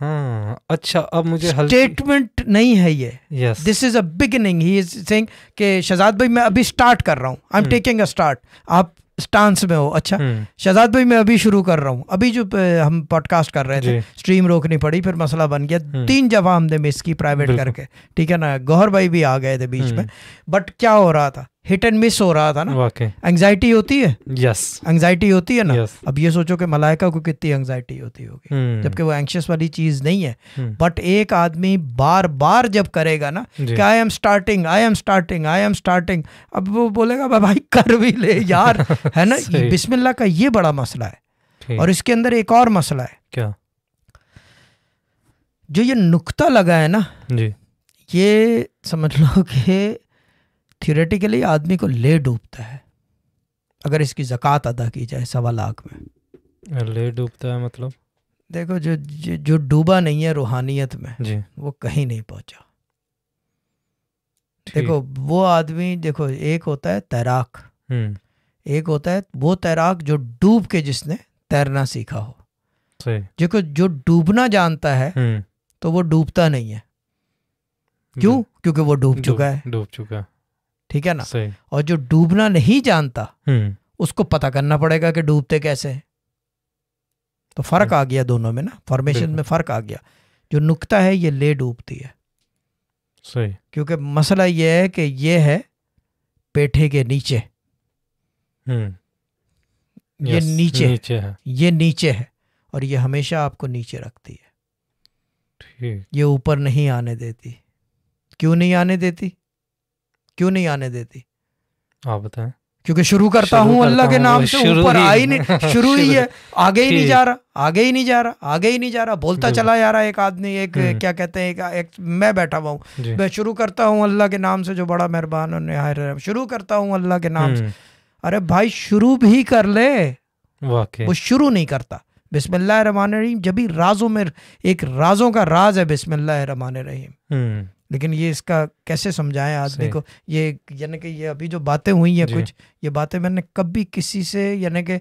हाँ, अच्छा अब मुझे स्टेटमेंट नहीं है ये दिस इज अ बिगिनिंग ही इज सेइंग कि शहजाद भाई मैं अभी स्टार्ट कर रहा हूँ I am taking a start आप स्टांस में हो अच्छा हम्म। शहजाद भाई मैं अभी शुरू कर रहा हूँ अभी जो हम पॉडकास्ट कर रहे थे स्ट्रीम रोकनी पड़ी फिर मसला बन गया हम्म। तीन जगह हमने मिस की प्राइवेट करके ठीक है ना गौहर भाई भी आ गए थे बीच हम्म। में बट क्या हो रहा था हिट एंड मिस हो रहा था ना एंग्जाइटी होती है यस yes. एंग्जाइटी होती है ना yes. अब ये सोचो कि मलाइका को कितनी एंग्जाइटी होती होगी hmm. जबकि वो एंक्शियस वाली चीज नहीं है बट हम्म। hmm. एक आदमी बार बार जब करेगा ना कि I am starting I am starting I am starting अब वो बोलेगा भाई कर भी ले यार है ना बिस्मिल्ला का ये बड़ा मसला है और इसके अंदर एक और मसला है क्या जो ये नुकता लगा है ना जी ये समझ लो कि थियोरेटिकली आदमी को ले डूबता है अगर इसकी ज़क़़त अदा की जाए सवा लाख में ले डूबता है मतलब देखो जो जो डूबा नहीं है रूहानियत में जी। वो कहीं नहीं पहुंचा देखो वो आदमी देखो एक होता है तैराक हम्म। एक होता है वो तैराक जो डूब के जिसने तैरना सीखा हो देखो जो डूबना जानता है हम्म। तो वो डूबता नहीं है क्यों क्योंकि वो डूब चुका है डूब चुका ठीक है ना और जो डूबना नहीं जानता हम्म। उसको पता करना पड़ेगा कि डूबते कैसे हैं तो फर्क हम्म। आ गया दोनों में ना फॉर्मेशन में फर्क आ गया जो नुकता है ये ले डूबती है सही क्योंकि मसला ये है कि ये है पेठे के नीचे हम्म। ये नीचे नीचे है ये नीचे है और ये हमेशा आपको नीचे रखती है ये ऊपर नहीं आने देती क्यों नहीं आने देती क्यों नहीं आने देती आप बताएं क्योंकि शुरू करता हूँ अल्लाह के नाम से ऊपर आ ही नहीं शुरू ही है आगे ही नहीं जा रहा आगे ही नहीं जा रहा आगे ही नहीं जा रहा बोलता चला जा रहा एक आदमी एक हम्म। क्या कहते हैं एक, एक मैं बैठा हुआ हूँ मैं शुरू करता हूँ अल्लाह के नाम से जो बड़ा मेहरबान शुरू करता हूँ अल्लाह के नाम से हम्म। अरे भाई शुरू भी कर ले वो शुरू नहीं करता बिस्मिल्लाह रहीम जब भी राजों में एक राजों का राज है बिस्मिल्लाह रहीम हम्म। लेकिन ये इसका कैसे समझाएं आज देखो ये यानी कि ये अभी जो बातें हुई हैं कुछ ये बातें मैंने कभी किसी से यानी कि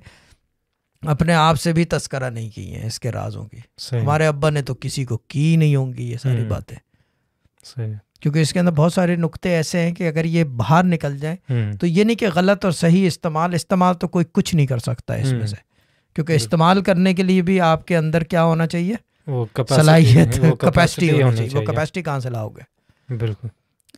अपने आप से भी तस्करा नहीं की है इसके राजों की हमारे अब्बा ने तो किसी को की नहीं होंगी ये सारी हम्म। बातें क्योंकि इसके अंदर बहुत सारे नुक्ते ऐसे हैं कि अगर ये बाहर निकल जाए हम्म। तो ये नहीं कि गलत और सही इस्तेमाल इस्तेमाल तो कोई कुछ नहीं कर सकता है इसमें हम्म। से क्योंकि इस्तेमाल करने के लिए भी आपके अंदर क्या होना चाहिए सलाहियत कैपेसिटी होनी चाहिए वो कैपेसिटी कहाँ से लाओगे बिल्कुल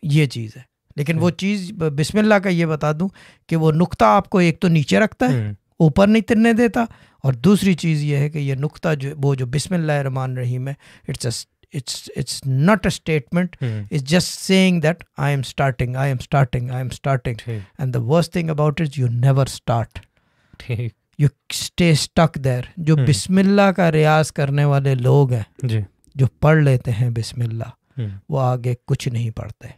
ये चीज़ है लेकिन वो हम्म। चीज़ बिस्मिल्लाह का ये बता दूं कि वो नुक्ता आपको एक तो नीचे रखता है हम्म। ऊपर नहीं तिरने देता और दूसरी चीज़ ये है कि ये नुक्ता जो वो जो रहमान रहीम है it's it's it's not a statement it's just saying that I am starting I am starting I am starting and the worst thing about it you never start you stay stuck there जो हम्म। बिस्मिल्लाह का रियाज करने वाले लोग हैं जो पढ़ लेते हैं बिस्मिल्लाह हम्म। वो आगे कुछ नहीं पढ़ते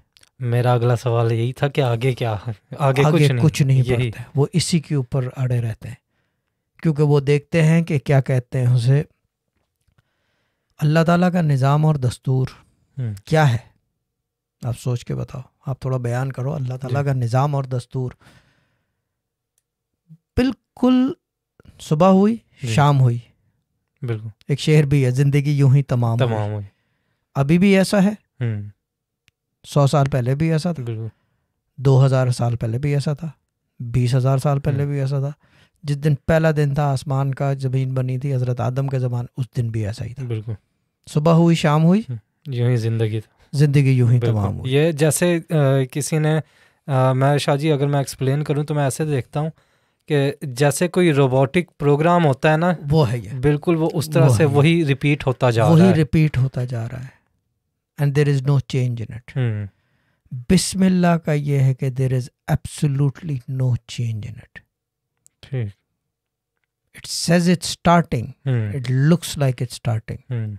मेरा अगला सवाल यही था कि आगे क्या आगे, आगे कुछ नहीं, नहीं पढ़ते वो इसी के ऊपर अड़े रहते हैं क्योंकि वो देखते हैं कि क्या कहते हैं उसे अल्लाह ताला का निज़ाम और दस्तूर हम्म। क्या है आप सोच के बताओ आप थोड़ा बयान करो अल्लाह ताला का निज़ाम और दस्तूर बिल्कुल सुबह हुई शाम हुई बिल्कुल एक शेर भी है ज़िंदगी यूं ही तमाम तमाम हुई अभी भी ऐसा है हम्म। सौ साल पहले भी ऐसा था दो हजार साल पहले भी ऐसा था बीस हजार साल पहले हम्म। भी ऐसा था जिस दिन पहला दिन था आसमान का जमीन बनी थी हजरत आदम के जमान उस दिन भी ऐसा ही था बिल्कुल सुबह हुई शाम हुई हम्म। यूं ही जिंदगी जिंदगी यूं ही तमाम हुई ये जैसे किसी ने मैं शाहजी अगर मैं एक्सप्लेन करूं तो मैं ऐसे देखता हूँ कि जैसे कोई रोबोटिक प्रोग्राम होता है ना वो है ये बिल्कुल वो उस तरह वो से वही रिपीट होता जा रहा है वही रिपीट होता जा रहा है and there is no change in it बिस्मिल्ला का ये है कि there is absolutely no change in it it says it starting it looks like it starting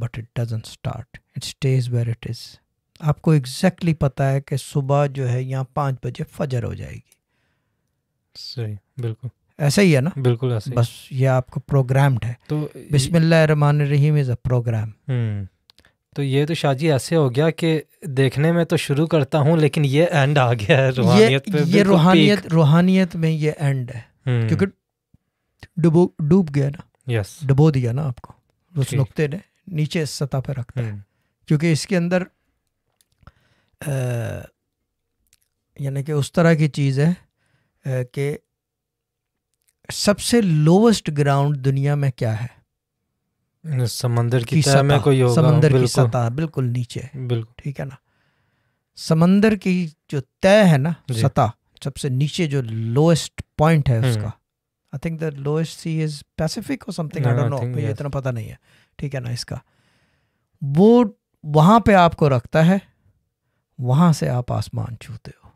but it doesn't start it stays where it is आपको exactly exactly पता है कि सुबह जो है यहाँ पाँच बजे फजर हो जाएगी सही बिल्कुल ऐसा ही है ना बिल्कुल ऐसे बस ये आपको प्रोग्राम्ड है तो बिस्मिल्लाह रहमान रहीम इज़ अ प्रोग्राम तो ये तो शाहजी ऐसे हो गया कि देखने में तो शुरू करता हूँ लेकिन ये एंड आ गया है रूहानियत ये, ये रूहानियत रूहानियत में ये एंड है हम्म। क्योंकि डुबो डूब गया ना यस डुबो दिया ना आपको उस नुकते ने नीचे सतह पर रखते है हम्म। क्योंकि इसके अंदर यानी कि उस तरह की चीज़ है कि सबसे लोवेस्ट ग्राउंड दुनिया में क्या है समंदर की, की सतह में कोई होगा समंदर की सतह बिल्कुल नीचे बिल्कुल ठीक है ना समंदर की जो तय है ना सतह सबसे नीचे जो लोएस्ट पॉइंट है हम्म। उसका I think the lowest sea is Pacific और समथिंग आई डोंट नो मुझे इतना पता नहीं है ठीक है ना इसका वो वहां पे आपको रखता है वहां से आप आसमान छूते हो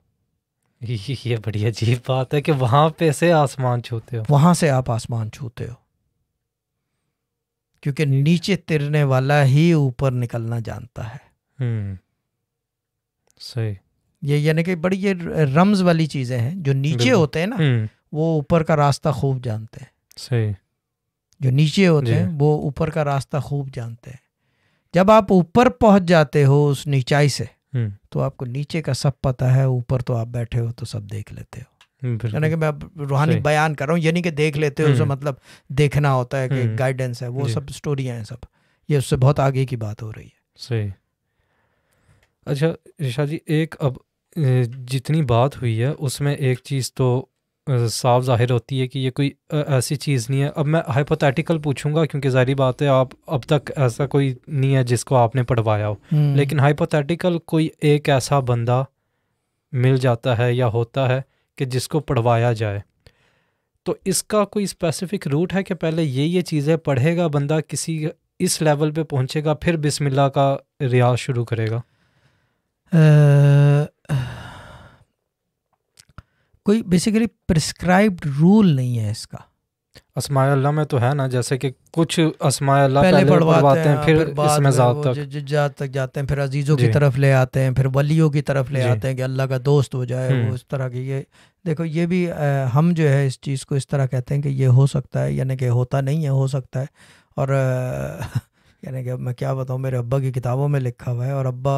ये बड़ी अजीब बात है कि वहां पे से आसमान छूते हो वहां से आप आसमान छूते हो क्योंकि नीचे तिरने वाला ही ऊपर निकलना जानता है हम्म, सही ये यानी कि बड़ी ये रम्ज वाली चीजें हैं जो नीचे होते हैं ना हम्म। वो ऊपर का रास्ता खूब जानते हैं सही जो नीचे होते हैं वो ऊपर का रास्ता खूब जानते हैं जब आप ऊपर पहुंच जाते हो उस नीचाई से हम्म। तो आपको नीचे का सब पता है ऊपर तो आप बैठे हो तो सब देख लेते हो यानी कि मैं रूहानी बयान कर रहा हूँ यानी कि देख लेते हो उसे हम्म। मतलब देखना होता है कि गाइडेंस हम्म। है वो सब स्टोरियाँ हैं सब ये उससे बहुत आगे की बात हो रही है सही अच्छा ऋषा जी एक अब जितनी बात हुई है उसमें एक चीज़ तो साफ जाहिर होती है कि ये कोई ऐसी चीज़ नहीं है अब मैं हाइपोथेटिकल पूछूंगा क्योंकि जारी बात है आप अब तक ऐसा कोई नहीं है जिसको आपने पढ़वाया हो हम्म। लेकिन हाइपोथेटिकल कोई एक ऐसा बंदा मिल जाता है या होता है कि जिसको पढ़वाया जाए तो इसका कोई स्पेसिफिक रूट है कि पहले ये ये चीज़ें पढ़ेगा बंदा किसी इस लेवल पे पहुंचेगा फिर बिस्मिल्लाह का रियाज शुरू करेगा आ, कोई बेसिकली प्रिस्क्राइब्ड रूल नहीं है इसका असमायल्ला में तो है ना जैसे कि कुछ असमायल्ला पहले, पहले पढ़वाते हैं, हैं फिर, फिर इसमें तक जात तक जाते हैं फिर अजीज़ों की तरफ ले आते हैं फिर वलियों की तरफ ले आते हैं कि अल्लाह का दोस्त हो जाए वो हम्म। इस तरह की ये देखो ये भी आ, हम जो है इस चीज़ को इस तरह कहते हैं कि ये हो सकता है यानी कि होता नहीं है हो सकता है और यानी कि अब मैं क्या बताऊँ मेरे अब्बा की किताबों में लिखा हुआ है और अब्बा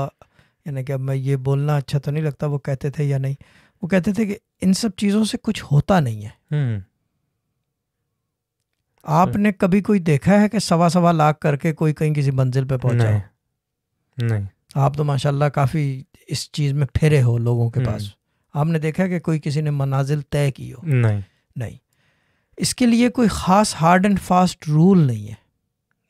यानी कि अब मैं ये बोलना अच्छा तो नहीं लगता वो कहते थे या नहीं वो कहते थे कि इन सब चीज़ों से कुछ होता नहीं है हम्म। आपने कभी कोई देखा है कि सवा सवा लाख करके कोई कहीं किसी मंजिल पे पहुंचा नहीं, नहीं। आप तो माशाल्लाह काफी इस चीज में फेरे हो लोगों के पास हम्म। आपने देखा है कि कोई किसी ने मनाजिल तय की हो नहीं नहीं इसके लिए कोई खास हार्ड एंड फास्ट रूल नहीं है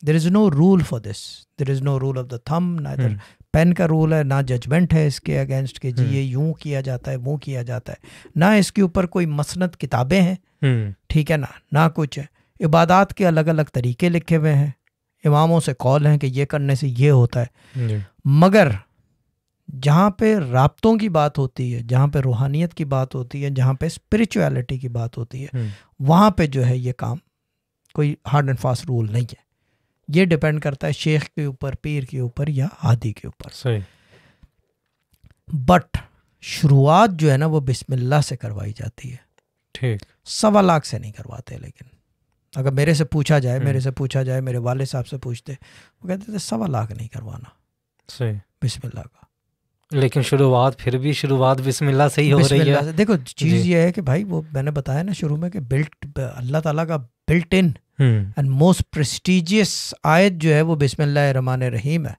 there is no rule for this there is no rule of the thumb ना इधर पेन का रूल है ना जजमेंट है इसके अगेंस्ट के जी ये हम्म। यूं किया जाता है वो किया जाता है ना इसके ऊपर कोई मसनत किताबें हैं हम्म। ठीक है ना ना कुछ है इबादत के अलग अलग तरीके लिखे हुए हैं इमामों से कॉल हैं कि ये करने से ये होता है मगर जहाँ पे रबतों की बात होती है जहाँ पे रूहानियत की बात होती है जहाँ पे स्पिरिचुअलिटी की बात होती है हम्म। वहाँ पे जो है ये काम कोई हार्ड एंड फास्ट रूल नहीं है ये डिपेंड करता है शेख के ऊपर पीर के ऊपर या आदि के ऊपर सही बट शुरुआत जो है ना वो बिस्मिल्लाह से करवाई जाती है ठीक सवा लाख से नहीं करवाते लेकिन अगर मेरे से पूछा जाए हम्म। मेरे से पूछा जाए मेरे वाले साहब से पूछते वो कहते थे सवा लाख नहीं करवाना सही बिस्मिल्लाह का लेकिन शुरुआत फिर भी शुरुआत बिस्मिल्लाह से ही हो रही है देखो चीज़ ये है कि भाई वो मैंने बताया ना शुरू में कि बिल्ट अल्लाह ताला का built in and most prestigious आयत जो है वो बिस्मिल्लाह रहीम है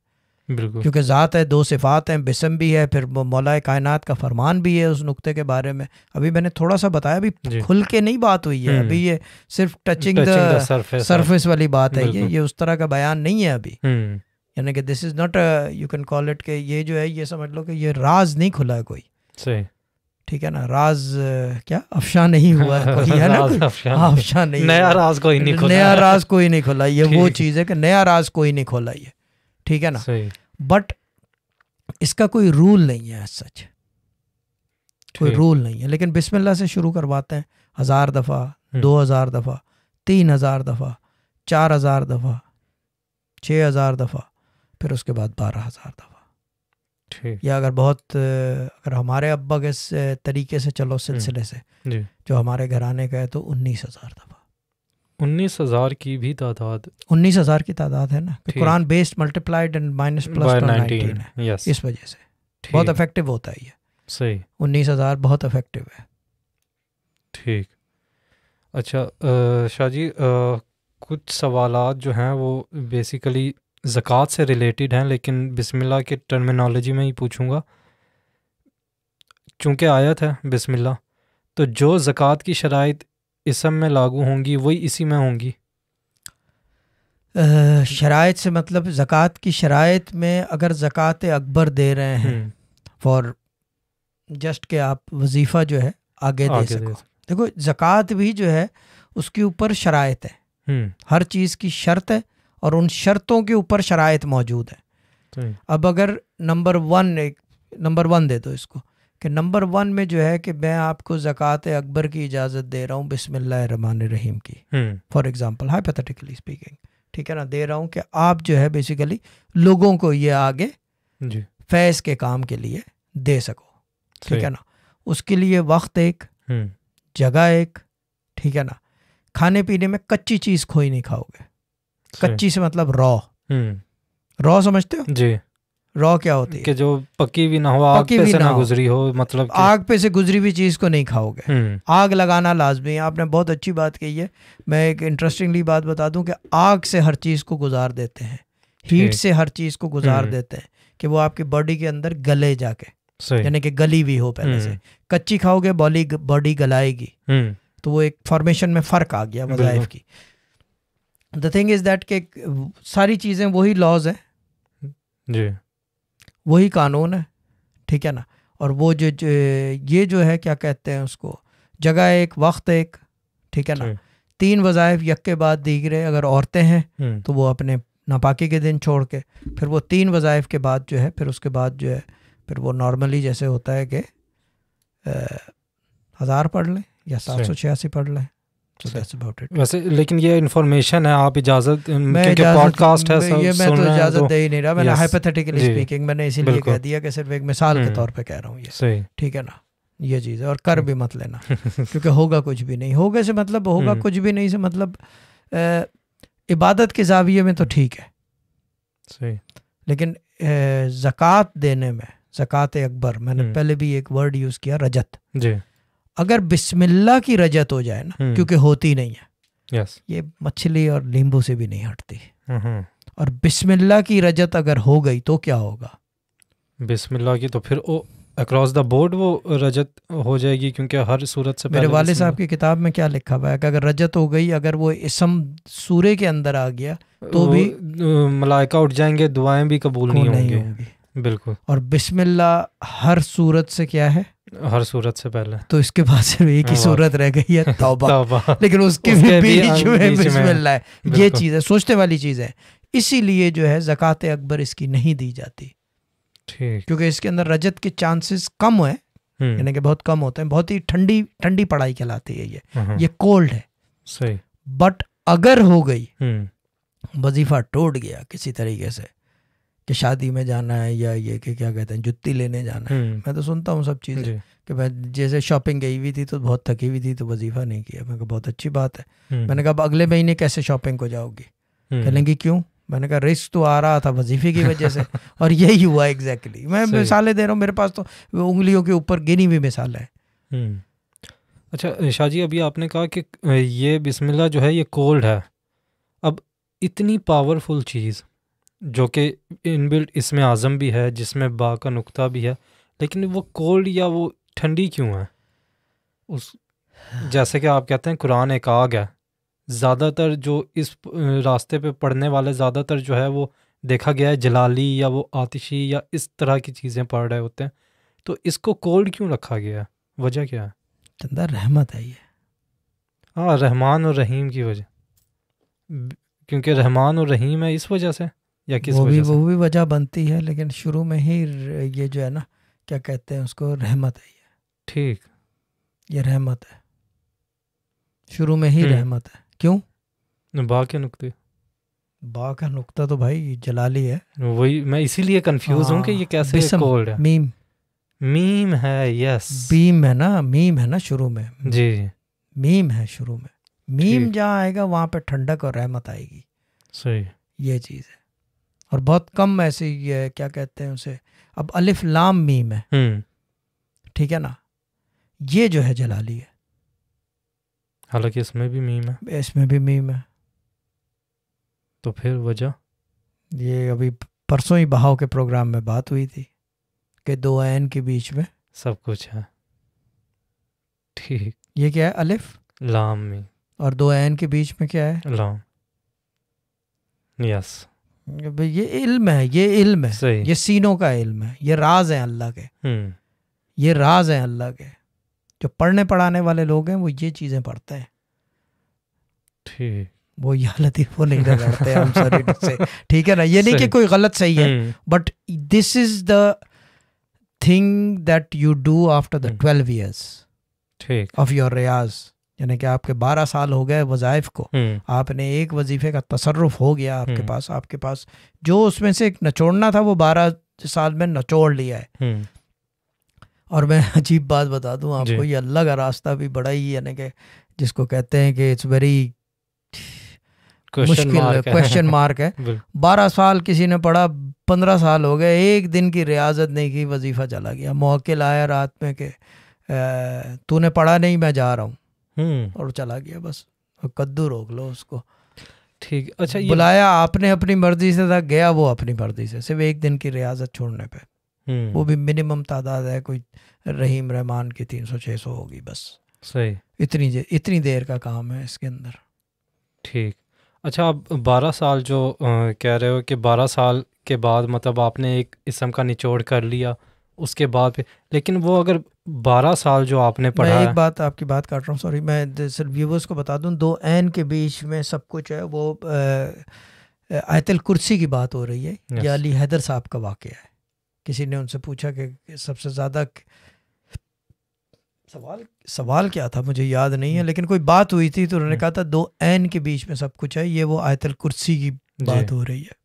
क्योंकि ज़ात है दो सिफ़ात हैं बिसम भी है फिर मौला कायनात का फरमान भी है उस नुक्ते के बारे में अभी मैंने थोड़ा सा बताया अभी खुल के नहीं बात हुई है अभी हम्म। ये सिर्फ टचिंग सरफेस हाँ। वाली बात है ये ये उस तरह का बयान नहीं है अभी हम्म। यानी कि this is not you can call it के ये जो है ये समझ लो कि ये राज नहीं खुला है कोई ठीक है ना राज क्या अफशा नहीं हुआ कोई है ना अफशा नहीं नया राज कोई नहीं खुला नया राज कोई नहीं खुला ये वो चीज़ है कि नया राज कोई नहीं खोला ये ठीक है ना बट इसका कोई रूल नहीं है सच कोई रूल नहीं है लेकिन बिस्मिल्लाह से शुरू करवाते हैं हज़ार दफ़ा हम्म। दो हज़ार दफ़ा तीन हज़ार दफ़ा चार हज़ार दफ़ा छ हज़ार दफ़ा फिर उसके बाद बारह हज़ार दफ़ा या अगर बहुत अगर हमारे अब्बा के तरीके से चलो हम्म। सिलसिले से जो हमारे घराने का है तो उन्नीस हज़ार दफ़ा उन्नीस हजार की भी तादाद उन्नीस हजार की तादाद है ना Quran based multiplied and minus plus है यस इस वजह से बहुत इफेक्टिव होता है ये सही उन्नीस हजार बहुत इफेक्टिव है ठीक अच्छा शाहजी कुछ सवाल जो हैं वो बेसिकली ज़क़़त से रिलेटेड हैं लेकिन बिस्मिल्लाह के टर्मिनोलॉजी में ही पूछूंगा चूँकि आयत है बिस्मिल्लाह तो जो ज़क़़त की शराइ इसम में लागू होंगी वही इसी में होंगी शराइ से मतलब ज़क़़त की शराइ में अगर ज़क़़त अकबर दे रहे हैं फॉर जस्ट के आप वजीफ़ा जो है आगे, आगे दे सको दे देखो ज़क़़त भी जो है उसके ऊपर शराइ है हम्म। हर चीज़ की शर्त है और उन शर्तों के ऊपर शराइ मौजूद है अब अगर नंबर वन एक नंबर वन दे दो इसको कि नंबर वन में जो है कि मैं आपको जक़ात अकबर की इजाज़त दे रहा हूँ बिसमान रहीम की फॉर एग्ज़ाम्पल हाइपथेटिकली स्पीकिंग ठीक है ना दे रहा हूँ कि आप जो है बेसिकली लोगों को ये आगे फैज के काम के लिए दे सको ठीक है ना उसके लिए वक्त एक हम्म। जगह एक ठीक है ना खाने पीने में कच्ची चीज़ खोई नहीं खाओगे कच्ची से मतलब रॉ रॉ हम्म। समझते हो जी रॉ क्या होती है कि जो पकी भी ना हो आग पे से ना गुजरी हो मतलब आग पे से गुजरी हुई चीज़ को नहीं खाओगे हम्म। आग लगाना लाजमी है आपने बहुत अच्छी बात कही है मैं एक इंटरेस्टिंगली बात बता दूं कि आग से हर चीज़ को गुजार देते हैं हीट से हर चीज़ को गुजार हम्म। देते हैं कि वो आपकी बॉडी के अंदर गले जाके यानी कि गली भी हो पहले से हम्म। कच्ची खाओगे बॉली बॉडी गलाएगी तो वो एक फॉर्मेशन में फ़र्क आ गया वजाइफ की द थिंग इज़ दैट के सारी चीज़ें वही लॉज हैं जी वही कानून है ठीक है ना और वो जो, जो ये जो है क्या कहते हैं उसको जगह एक वक्त एक ठीक है ना तीन वज़ायफ यक के बाद दीगरे अगर औरतें हैं हम्म। तो वो अपने नापाकी के दिन छोड़ के फिर वो तीन वज़ायफ के बाद जो है फिर उसके बाद जो है फिर वो नॉर्मली जैसे होता है कि हज़ार पढ़ लें या सात सौ छियासी पढ़ लें लेकिन ये इन्फॉर्मेशन है आप इजाजत पॉडकास्ट है सब ये मैं तो इजाजत तो दे ही नहीं रहा मैंने हाइपोथेटिकली स्पीकिंग मैंने इसीलिए कह दिया कि सिर्फ एक मिसाल के हम्म। तौर पे कह रहा हूँ ये ठीक है ना ये चीज़ है और कर हम्म। भी मत लेना क्योंकि होगा कुछ भी नहीं होगा से मतलब होगा हम्म। कुछ भी नहीं से मतलब इबादत के जाविये में तो ठीक है सही लेकिन जक़ात देने में जक़ात अकबर मैंने पहले भी एक वर्ड यूज़ किया रजत जी अगर बिस्मिल्ला की रजत हो जाए ना हम्म। क्योंकि होती नहीं है यस ये मछली और नींबू से भी नहीं हटती हम्म। और बिस्मिल्ला की रजत अगर हो गई तो क्या होगा बिस्मिल्ला की तो फिर ओ अक्रॉस द बोर्ड वो रजत हो जाएगी क्योंकि हर सूरत से मेरे वाले साहब की किताब में क्या लिखा हुआ है अगर रजत हो गई अगर वो इसम सूर्य के अंदर आ गया तो भी मलाइका उठ जाएंगे दुआएं भी कबूल नहीं होंगी बिल्कुल और बिस्मिल्ला हर सूरत से क्या है हर सूरत से पहले तो इसके बाद सिर्फ एक ही हाँ। सूरत रह गई है तौबा, लेकिन उसके, भी बीच में बिस्मिल्लाह ये चीज़ है सोचने वाली चीज़ है इसीलिए जो है जक़ात अकबर इसकी नहीं दी जाती ठीक क्योंकि इसके अंदर रजत के चांसेस कम है हम्म। यानी कि बहुत कम होते हैं बहुत ही ठंडी ठंडी पढ़ाई कहलाती है ये हाँ। ये कोल्ड है सही बट अगर हो गई हम्म। वजीफा टूट गया किसी तरीके से कि शादी में जाना है या ये कि क्या कहते हैं जुत्ती लेने जाना है हम्म। मैं तो सुनता हूँ सब चीज़ें कि मैं जैसे शॉपिंग गई हुई थी तो बहुत थकी हुई थी तो वजीफा नहीं किया मैंने कहा बहुत अच्छी बात है हम्म। मैंने कहा अब अगले महीने कैसे शॉपिंग को जाओगी हम्म। कहेंगी क्यों मैंने कहा रिस्क तो आ रहा था वजीफे की वजह से और यही हुआ एग्जैक्टली मैं मिसालें दे रहा हूँ मेरे पास तो उंगलियों के ऊपर गिनी हुई मिसाल है अच्छा शाहजी अभी आपने कहा कि ये बिस्मिल्लाह जो है ये कोल्ड है अब इतनी पावरफुल चीज़ जो कि इनबिल्ट इसमें आज़म भी है जिसमें बा का नुकता भी है लेकिन वो कोल्ड या वो ठंडी क्यों है उस जैसे कि आप कहते हैं कुरान एक आग है ज़्यादातर जो इस रास्ते पे पढ़ने वाले ज़्यादातर जो है वो देखा गया है जलाली या वो आतिशी या इस तरह की चीज़ें पढ़ रहे होते हैं तो इसको कोल्ड क्यों रखा गया है वजह क्या है चंदा रहमत है ये हाँ रहमान और रहीम की वजह क्योंकि रहमान और रहीम है इस वजह से या किस वो भी वो भी वजह बनती है लेकिन शुरू में ही ये जो है ना क्या कहते हैं उसको रहमत है ये ठीक ये रहमत है शुरू में ही हम्म। रहमत है क्यों बा के नुकते बा का नुकता तो भाई जलाली है वही मैं इसीलिए कंफ्यूज हूँ कि ये हाँ, कैसे कोल्ड है मीम मीम है यस बीम है ना मीम है ना शुरू में जी मीम है शुरू में मीम जहाँ आएगा वहां पे ठंडक और रहमत आएगी सही ये चीज़ है और बहुत कम ऐसी ये क्या कहते हैं उसे अब अलिफ लाम मीम है हम्म। ठीक है ना ये जो है जलाली है हालांकि इसमें भी मीम है इसमें भी मीम है तो फिर वजह ये अभी परसों ही बहाव के प्रोग्राम में बात हुई थी कि दो एन के बीच में सब कुछ है ठीक ये क्या है अलिफ लाम मीम और दो एन के बीच में क्या है लाम यस ये इल्म है ये इल्म है ये सीनों का इल्म है ये राज है अल्लाह के हम्म। ये राज है अल्लाह के जो पढ़ने पढ़ाने वाले लोग हैं वो ये चीज़ें पढ़ते हैं ठीक वो ये लतीफ वो नहीं डरते हम सॉरी से ठीक है ना ये नहीं कि कोई गलत सही है but this is the thing that you do after the twelve years ठीक ऑफ योर रियाज यानी कि आपके बारह साल हो गए वज़ायफ को हम्म। आपने एक वजीफे का तसरफ हो गया आपके हम्म। पास आपके पास जो उसमें से एक नचोड़ना था वो बारह साल में नचोड़ लिया है हम्म। और मैं अजीब बात बता दूं आपको ये अल्लाह का रास्ता भी बड़ा ही यानी कि जिसको कहते हैं कि इट्स वेरी मुश्किल क्वेश्चन मार्क है बारह साल किसी ने पढ़ा पंद्रह साल हो गए एक दिन की रियाजत नहीं की वजीफा चला गया मौके लाया रात में कि तूने पढ़ा नहीं मैं जा रहा हूँ हम्म। और चला गया बस कद्दू रोक लो उसको ठीक अच्छा ये बुलाया आपने अपनी मर्जी से था गया वो अपनी मर्जी से सिर्फ एक दिन की रियाजत छोड़ने पे हम्म। वो भी मिनिमम तादाद है कोई रहीम रहमान की तीन सौ छह सौ होगी बस सही इतनी इतनी देर का काम है इसके अंदर ठीक अच्छा आप बारह साल जो आ, कह रहे हो कि बारह साल के बाद मतलब आपने एक इसम का निचोड़ कर लिया उसके बाद लेकिन वो अगर बारह साल जो आपने पढ़ा मैं एक बात आपकी बात काट रहा हूँ सॉरी मैं सिर्फ व्यूवर्स को बता दूँ दो एन के बीच में सब कुछ है वो आयतल कुर्सी की बात हो रही है या अली हैदर साहब का वाक़ है किसी ने उनसे पूछा कि सबसे ज़्यादा सवाल सवाल क्या था मुझे याद नहीं है hmm. लेकिन कोई बात हुई थी तो उन्होंने hmm. कहा था दो एन के बीच में सब कुछ है ये वो आयतल कुर्सी की बात हो रही है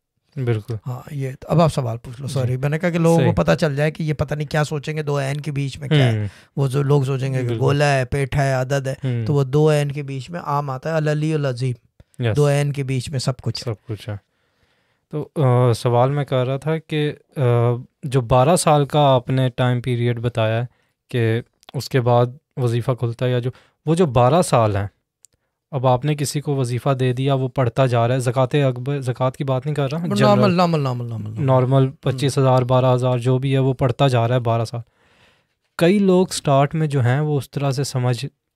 बिल्कुल हाँ ये तो अब आप सवाल पूछ लो सॉरी मैंने कहा कि लोगों को पता चल जाए कि ये पता नहीं क्या सोचेंगे दो एन के बीच में क्या है हम्म। वो जो लोग सोचेंगे कि गोला है पेट है आदत है हम्म। तो वो दो एन के बीच में आम आता है अलली और अजीम दो एन के बीच में सब कुछ सब कुछ है तो आ, सवाल मैं कर रहा था कि आ, जो बारह साल का आपने टाइम पीरियड बताया कि उसके बाद वजीफ़ा खुलता है या जो वो जो बारह साल हैं अब आपने किसी को वजीफा दे दिया वो पढ़ता जा रहा है ज़क़त अकबर जक़ात की बात नहीं कर रहा नॉर्मल नॉर्मल नॉर्मल नॉर्मल पच्चीस हज़ार बारह हज़ार जो भी है वो पढ़ता जा रहा है बारह साल कई लोग स्टार्ट में जो हैं वो उस तरह से समझ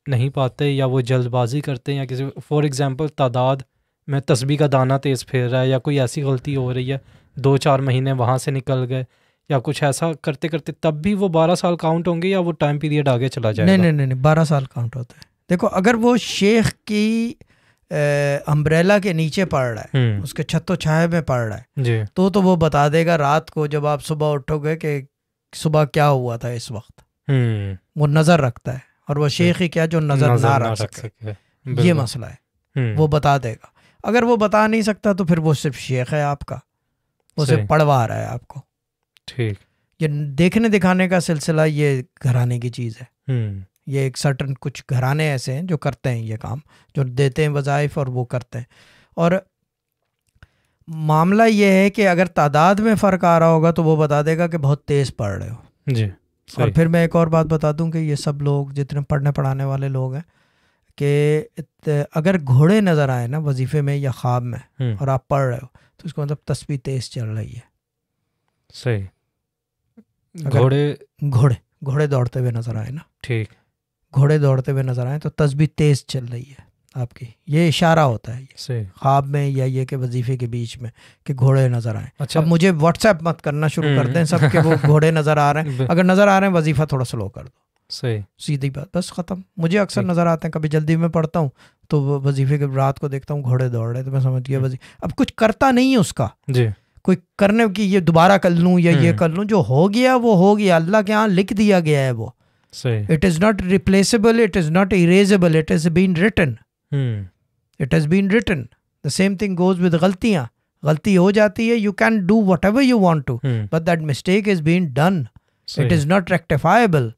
नहीं पाते या वो जल्दबाजी करते हैं या किसी फॉर एग्ज़ाम्पल तादाद में तस्बी का दाना तेज़ फेर रहा है या कोई ऐसी गलती हो रही है दो चार महीने वहाँ से निकल गए या कुछ ऐसा करते करते तब भी वो बारह साल काउंट होंगे या वो टाइम पीरियड आगे चला जाएगा नहीं नहीं नहीं बारह साल काउंट होता है देखो अगर वो शेख की अम्ब्रेला के नीचे पड़ रहा है हम्म। उसके छतो छाये में पड़ रहा है जी। तो तो वो बता देगा रात को जब आप सुबह उठोगे कि सुबह क्या हुआ था इस वक्त हम्म। वो नजर रखता है और वो शेख ही क्या जो नजर, नजर ना, ना रख सके, सके। ये मसला है हम्म। वो बता देगा अगर वो बता नहीं सकता तो फिर वो सिर्फ शेख है आपका वो सिर्फ पढ़वा रहा है आपको ठीक ये देखने दिखाने का सिलसिला ये घराने की चीज है ये एक सर्टन कुछ घराने ऐसे हैं जो करते हैं ये काम जो देते हैं वज़ाइफ और वो करते हैं और मामला ये है कि अगर तादाद में फ़र्क आ रहा होगा तो वो बता देगा कि बहुत तेज़ पढ़ रहे हो जी और फिर मैं एक और बात बता दूं कि ये सब लोग जितने पढ़ने पढ़ाने वाले लोग हैं कि अगर घोड़े नज़र आए ना वजीफे में या ख्वाब में हम्म। और आप पढ़ रहे हो तो इसका मतलब तस्वीर तेज़ चल रही है सही घोड़े घोड़े घोड़े दौड़ते हुए नज़र आए ना ठीक घोड़े दौड़ते हुए नजर आए तो तस्बी तेज चल रही है आपकी ये इशारा होता है ख्वाब में या ये के वजीफे के बीच में कि घोड़े नजर आए अच्छा अब मुझे व्हाट्सएप मत करना शुरू हम्म। कर दें सबके वो घोड़े नजर आ रहे हैं अगर नजर आ रहे हैं वजीफा थोड़ा स्लो कर दो सही सीधी बात बस खत्म मुझे अक्सर नजर आते हैं कभी जल्दी में पढ़ता हूँ तो वजीफे के रात को देखता हूँ घोड़े दौड़ रहे तो मैं समझ गया हम्म। वजीफा अब कुछ करता नहीं है उसका जी कोई करने की ये दोबारा कर लूँ या ये हम्म। कर लूँ जो हो गया वो हो गया अल्लाह के यहाँ लिख दिया गया है वो It is not replaceable, it is not erasable, it has been written. Hmm. It has been written. The same thing goes with galtiyan. गलती हो जाती है you can do whatever you want to but that mistake is been done it is not rectifiable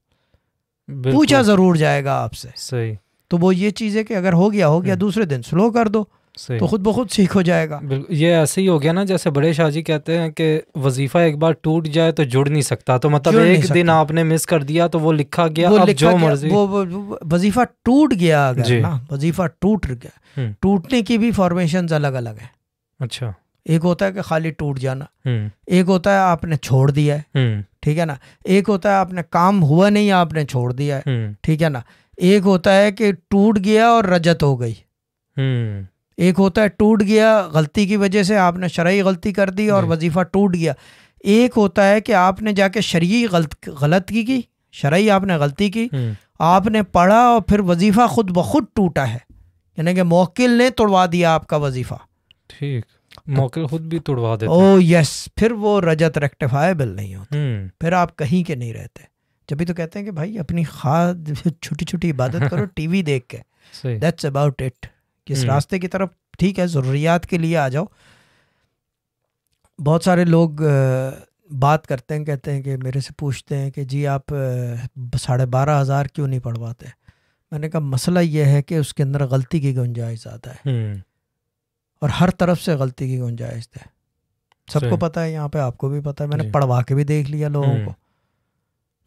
पूछा जरूर जाएगा आपसे सही तो वो ये चीज़ है कि अगर हो गया हो गया दूसरे दिन स्लो कर दो तो खुद ब खुद सीख हो जाएगा ये ऐसे ही हो गया ना जैसे बड़े शाह जी कहते हैं कि वजीफा एक बार टूट जाए तो जुड़ नहीं सकता तो मतलब एक दिन आपने मिस कर दिया तो वो लिखा गया वो अब लिखा जो मर्जी वो, वो, वो वजीफा टूट गया अगर ना वजीफा टूट गया हम्म। टूटने की भी फॉर्मेशन अलग अलग है अच्छा एक होता है कि खाली टूट जाना हम्म। एक होता है आपने छोड़ दिया है हम्म। ठीक है ना एक होता है आपने काम हुआ नहीं आपने छोड़ दिया है ठीक है ना एक होता है कि टूट गया और रजत हो गई एक होता है टूट गया गलती की वजह से आपने शरा गलती कर दी और वजीफ़ा टूट गया एक होता है कि आपने जाके शरी गलत गलत की की शरय आपने गलती की हम्म। आपने पढ़ा और फिर वजीफ़ा ख़ुद ब खुद टूटा है यानी कि मोकिल ने तोड़वा दिया आपका वजीफ़ा ठीक मोकिल खुद भी तोड़वा देते ओ यस फिर वो रजत रेक्टिफाइबल नहीं होता हम्म। फिर आप कहीं के नहीं रहते जब भी तो कहते हैं कि भाई अपनी खाद छोटी छोटी इबादत करो टीवी देख के दैट्स अबाउट इट किस हम्म। रास्ते की तरफ ठीक है ज़रूरियात के लिए आ जाओ बहुत सारे लोग बात करते हैं कहते हैं कि मेरे से पूछते हैं कि जी आप साढ़े बारह हज़ार क्यों नहीं पढ़वाते मैंने कहा मसला यह है कि उसके अंदर गलती की गुंजाइश ज़्यादा है हम्म। और हर तरफ से गलती की गुंजाइश है सबको पता है यहाँ पे आपको भी पता है मैंने पढ़वा के भी देख लिया लोगों हम्म। को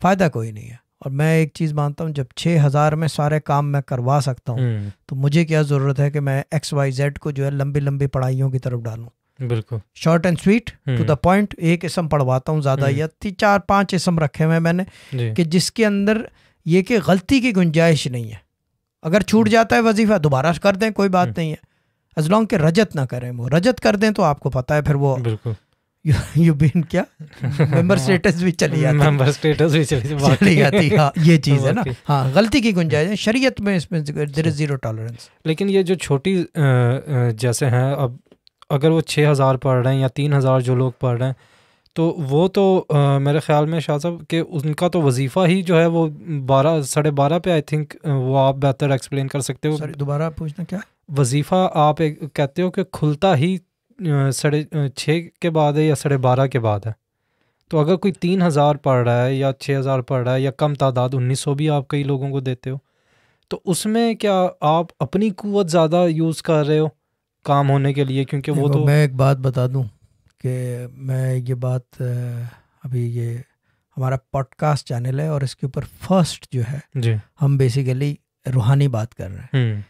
फ़ायदा कोई नहीं है और मैं एक चीज़ मानता हूँ जब छह हज़ार में सारे काम मैं करवा सकता हूँ हम्म। तो मुझे क्या ज़रूरत है कि मैं एक्स वाई जेड को जो है लंबी लंबी पढ़ाइयों की तरफ डालू बिल्कुल short and sweet to the point एक इसम पढ़वाता हूँ ज़्यादा हम्म। या तीन चार पांच इसम रखे हुए मैंने कि जिसके अंदर ये कि गलती की गुंजाइश नहीं है अगर छूट हम्म। जाता है वजीफा दोबारा कर दें कोई बात नहीं है एज लॉन्ग के रजत ना करें वो रजत कर दें तो आपको पता है फिर वो यू यू बीन क्या मेंबर स्टेटस भी चली जाती मेंबर स्टेटस भी चली चली जाती हाँ ये चीज़ है ना हाँ गलती की गुंजाइश है शरीयत में इसमें देर इज़ ज़ीरो टॉलरेंस लेकिन ये जो छोटी जैसे हैं अब अगर वो छः हज़ार पढ़ रहे हैं या तीन हज़ार जो लोग पढ़ रहे हैं तो वो तो आ, मेरे ख्याल में शाह साहब कि उनका तो वजीफ़ा ही जो है वो बारह साढ़े बारह पे आई थिंक वो आप बेहतर एक्सप्लेन कर सकते हो दोबारा पूछना क्या वजीफ़ा आप एक कहते हो कि खुलता ही साढ़े छः के बाद है या साढ़े बारह के बाद है तो अगर कोई तीन हज़ार पढ़ रहा है या छः हज़ार पढ़ रहा है या कम तादाद उन्नीस सौ भी आप कई लोगों को देते हो तो उसमें क्या आप अपनी कुत ज़्यादा यूज़ कर रहे हो काम होने के लिए क्योंकि वो तो मैं एक बात बता दूँ कि मैं ये बात अभी ये हमारा पॉडकास्ट चैनल है और इसके ऊपर फर्स्ट जो है हम बेसिकली रूहानी बात कर रहे हैं हम्म।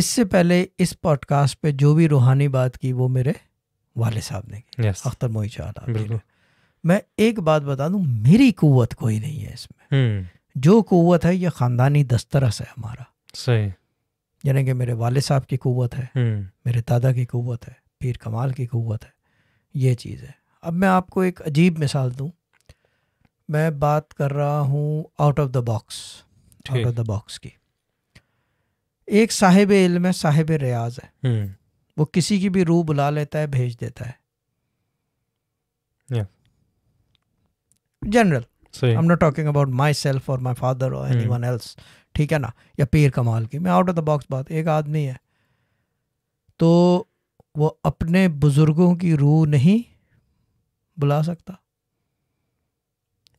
इससे पहले इस पॉडकास्ट पे जो भी रूहानी बात की वो मेरे वाले साहब ने की yes. अख्तर चाला मैं एक बात बता दूं मेरी कुवत कोई नहीं है इसमें hmm. जो कुवत है ये ख़ानदानी दस्तरस है हमारा सही यानी कि मेरे वाले साहब की कुवत है hmm. मेरे दादा की कुवत है पीर कमाल की कुवत है ये चीज़ है अब मैं आपको एक अजीब मिसाल दूं मैं बात कर रहा हूँ out of the box out of the box की एक साहिब इल्म है साहिब रियाज है हम्म। वो किसी की भी रूह बुला लेता है भेज देता है general I am not talking about myself और माई फादर और एनी वन एल्स ठीक है ना या पीर कमाल की मैं आउट ऑफ द बॉक्स बात एक आदमी है तो वो अपने बुजुर्गों की रूह नहीं बुला सकता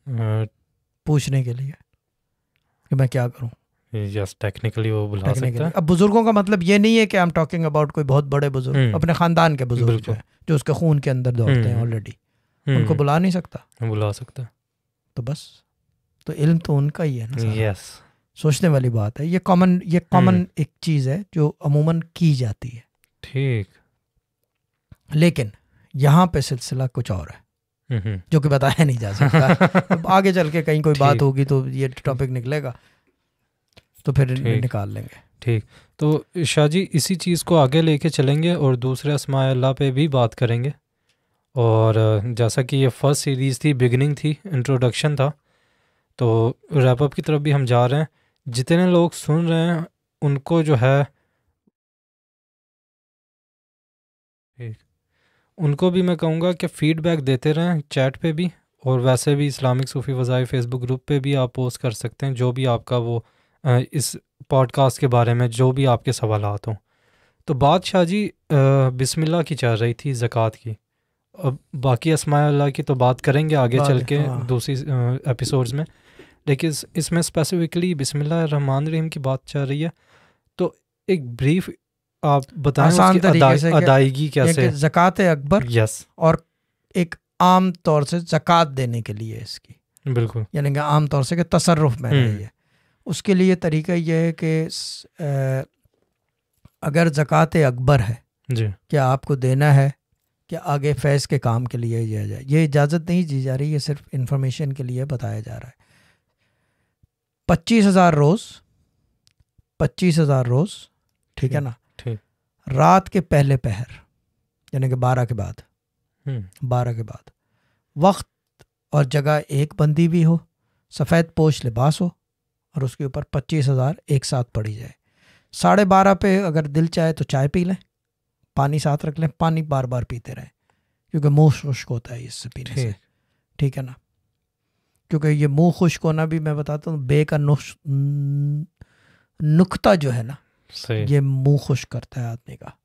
uh, पूछने के लिए कि मैं क्या करूं यस टेक्निकली वो बुला सकता है अब बुजुर्गों का मतलब ये नहीं है कि आई एम टॉकिंग अबाउट कोई बहुत बड़े बुजुर्ग हम्म। अपने खानदान के बुजुर्ग जो है जो उसके खून के अंदर दौड़ते हैं ऑलरेडी हम्म। हम्म। उनको बुला नहीं सकता बुला सकता तो बस तो इल्म तो उनका ही है ना यस सोचने वाली बात है ये कॉमन ये कॉमन एक चीज है जो अमूमन की जाती है ठीक लेकिन यहाँ पे सिलसिला कुछ और है जो कि बताया नहीं जा सकता अब आगे चल के कहीं कोई बात होगी तो ये टॉपिक निकलेगा तो फिर निकाल लेंगे ठीक तो शाह जी इसी चीज़ को आगे लेके चलेंगे और दूसरे असमा अल्लाह पे भी बात करेंगे और जैसा कि ये फर्स्ट सीरीज़ थी बिगनिंग थी इंट्रोडक्शन था तो रैपअप की तरफ भी हम जा रहे हैं जितने लोग सुन रहे हैं उनको जो है ठीक उनको भी मैं कहूँगा कि फ़ीडबैक देते रहें चैट पे भी और वैसे भी इस्लामिक सूफ़ी वज़ाई फेसबुक ग्रुप पे भी आप पोस्ट कर सकते हैं जो भी आपका वो इस पॉडकास्ट के बारे में जो भी आपके सवाल हों तो बादशाह जी बिस्मिल्लाह की चल रही थी ज़क़़त की अब बाकी असमाल्ला की तो बात करेंगे आगे चल के हाँ। दूसरी एपिसोड्स में लेकिन इसमें स्पेसिफिकली बिस्मिल्लाह रहमान रहीम की बात चल रही है तो एक ब्रीफ आप बताएं उसकी अदायगी कैसे जक़ात अकबर यस और एक आम तौर से जक़ात देने के लिए इसकी बिल्कुल यानी कि आम तौर से कि तसरफ में हम्म। रही है उसके लिए तरीका यह है कि अगर ज़क़़त अकबर है जी क्या आपको देना है कि आगे फैज़ के काम के लिए दिया जाए ये इजाज़त नहीं दी जा रही ये सिर्फ इन्फॉर्मेशन के लिए बताया जा रहा है पच्चीस हज़ार रोज़ पच्चीस हज़ार रोज़ ठीक है ना ठीक रात के पहले पहर यानी कि बारह के बाद हम्म। बारह के बाद वक्त और जगह एक बंदी भी हो सफ़ेद पोश लिबास हो और उसके ऊपर पच्चीस हज़ार एक साथ पड़ी जाए साढ़े बारह पे अगर दिल चाहे तो चाय पी लें पानी साथ रख लें पानी बार बार पीते रहें क्योंकि मुंह खुश्क होता है इससे पीने से ठीक है ना क्योंकि ये मुंह खुश्क होना भी मैं बताता हूँ बे का नुश नुकता जो है ना ये मुंह खुश करता है आदमी का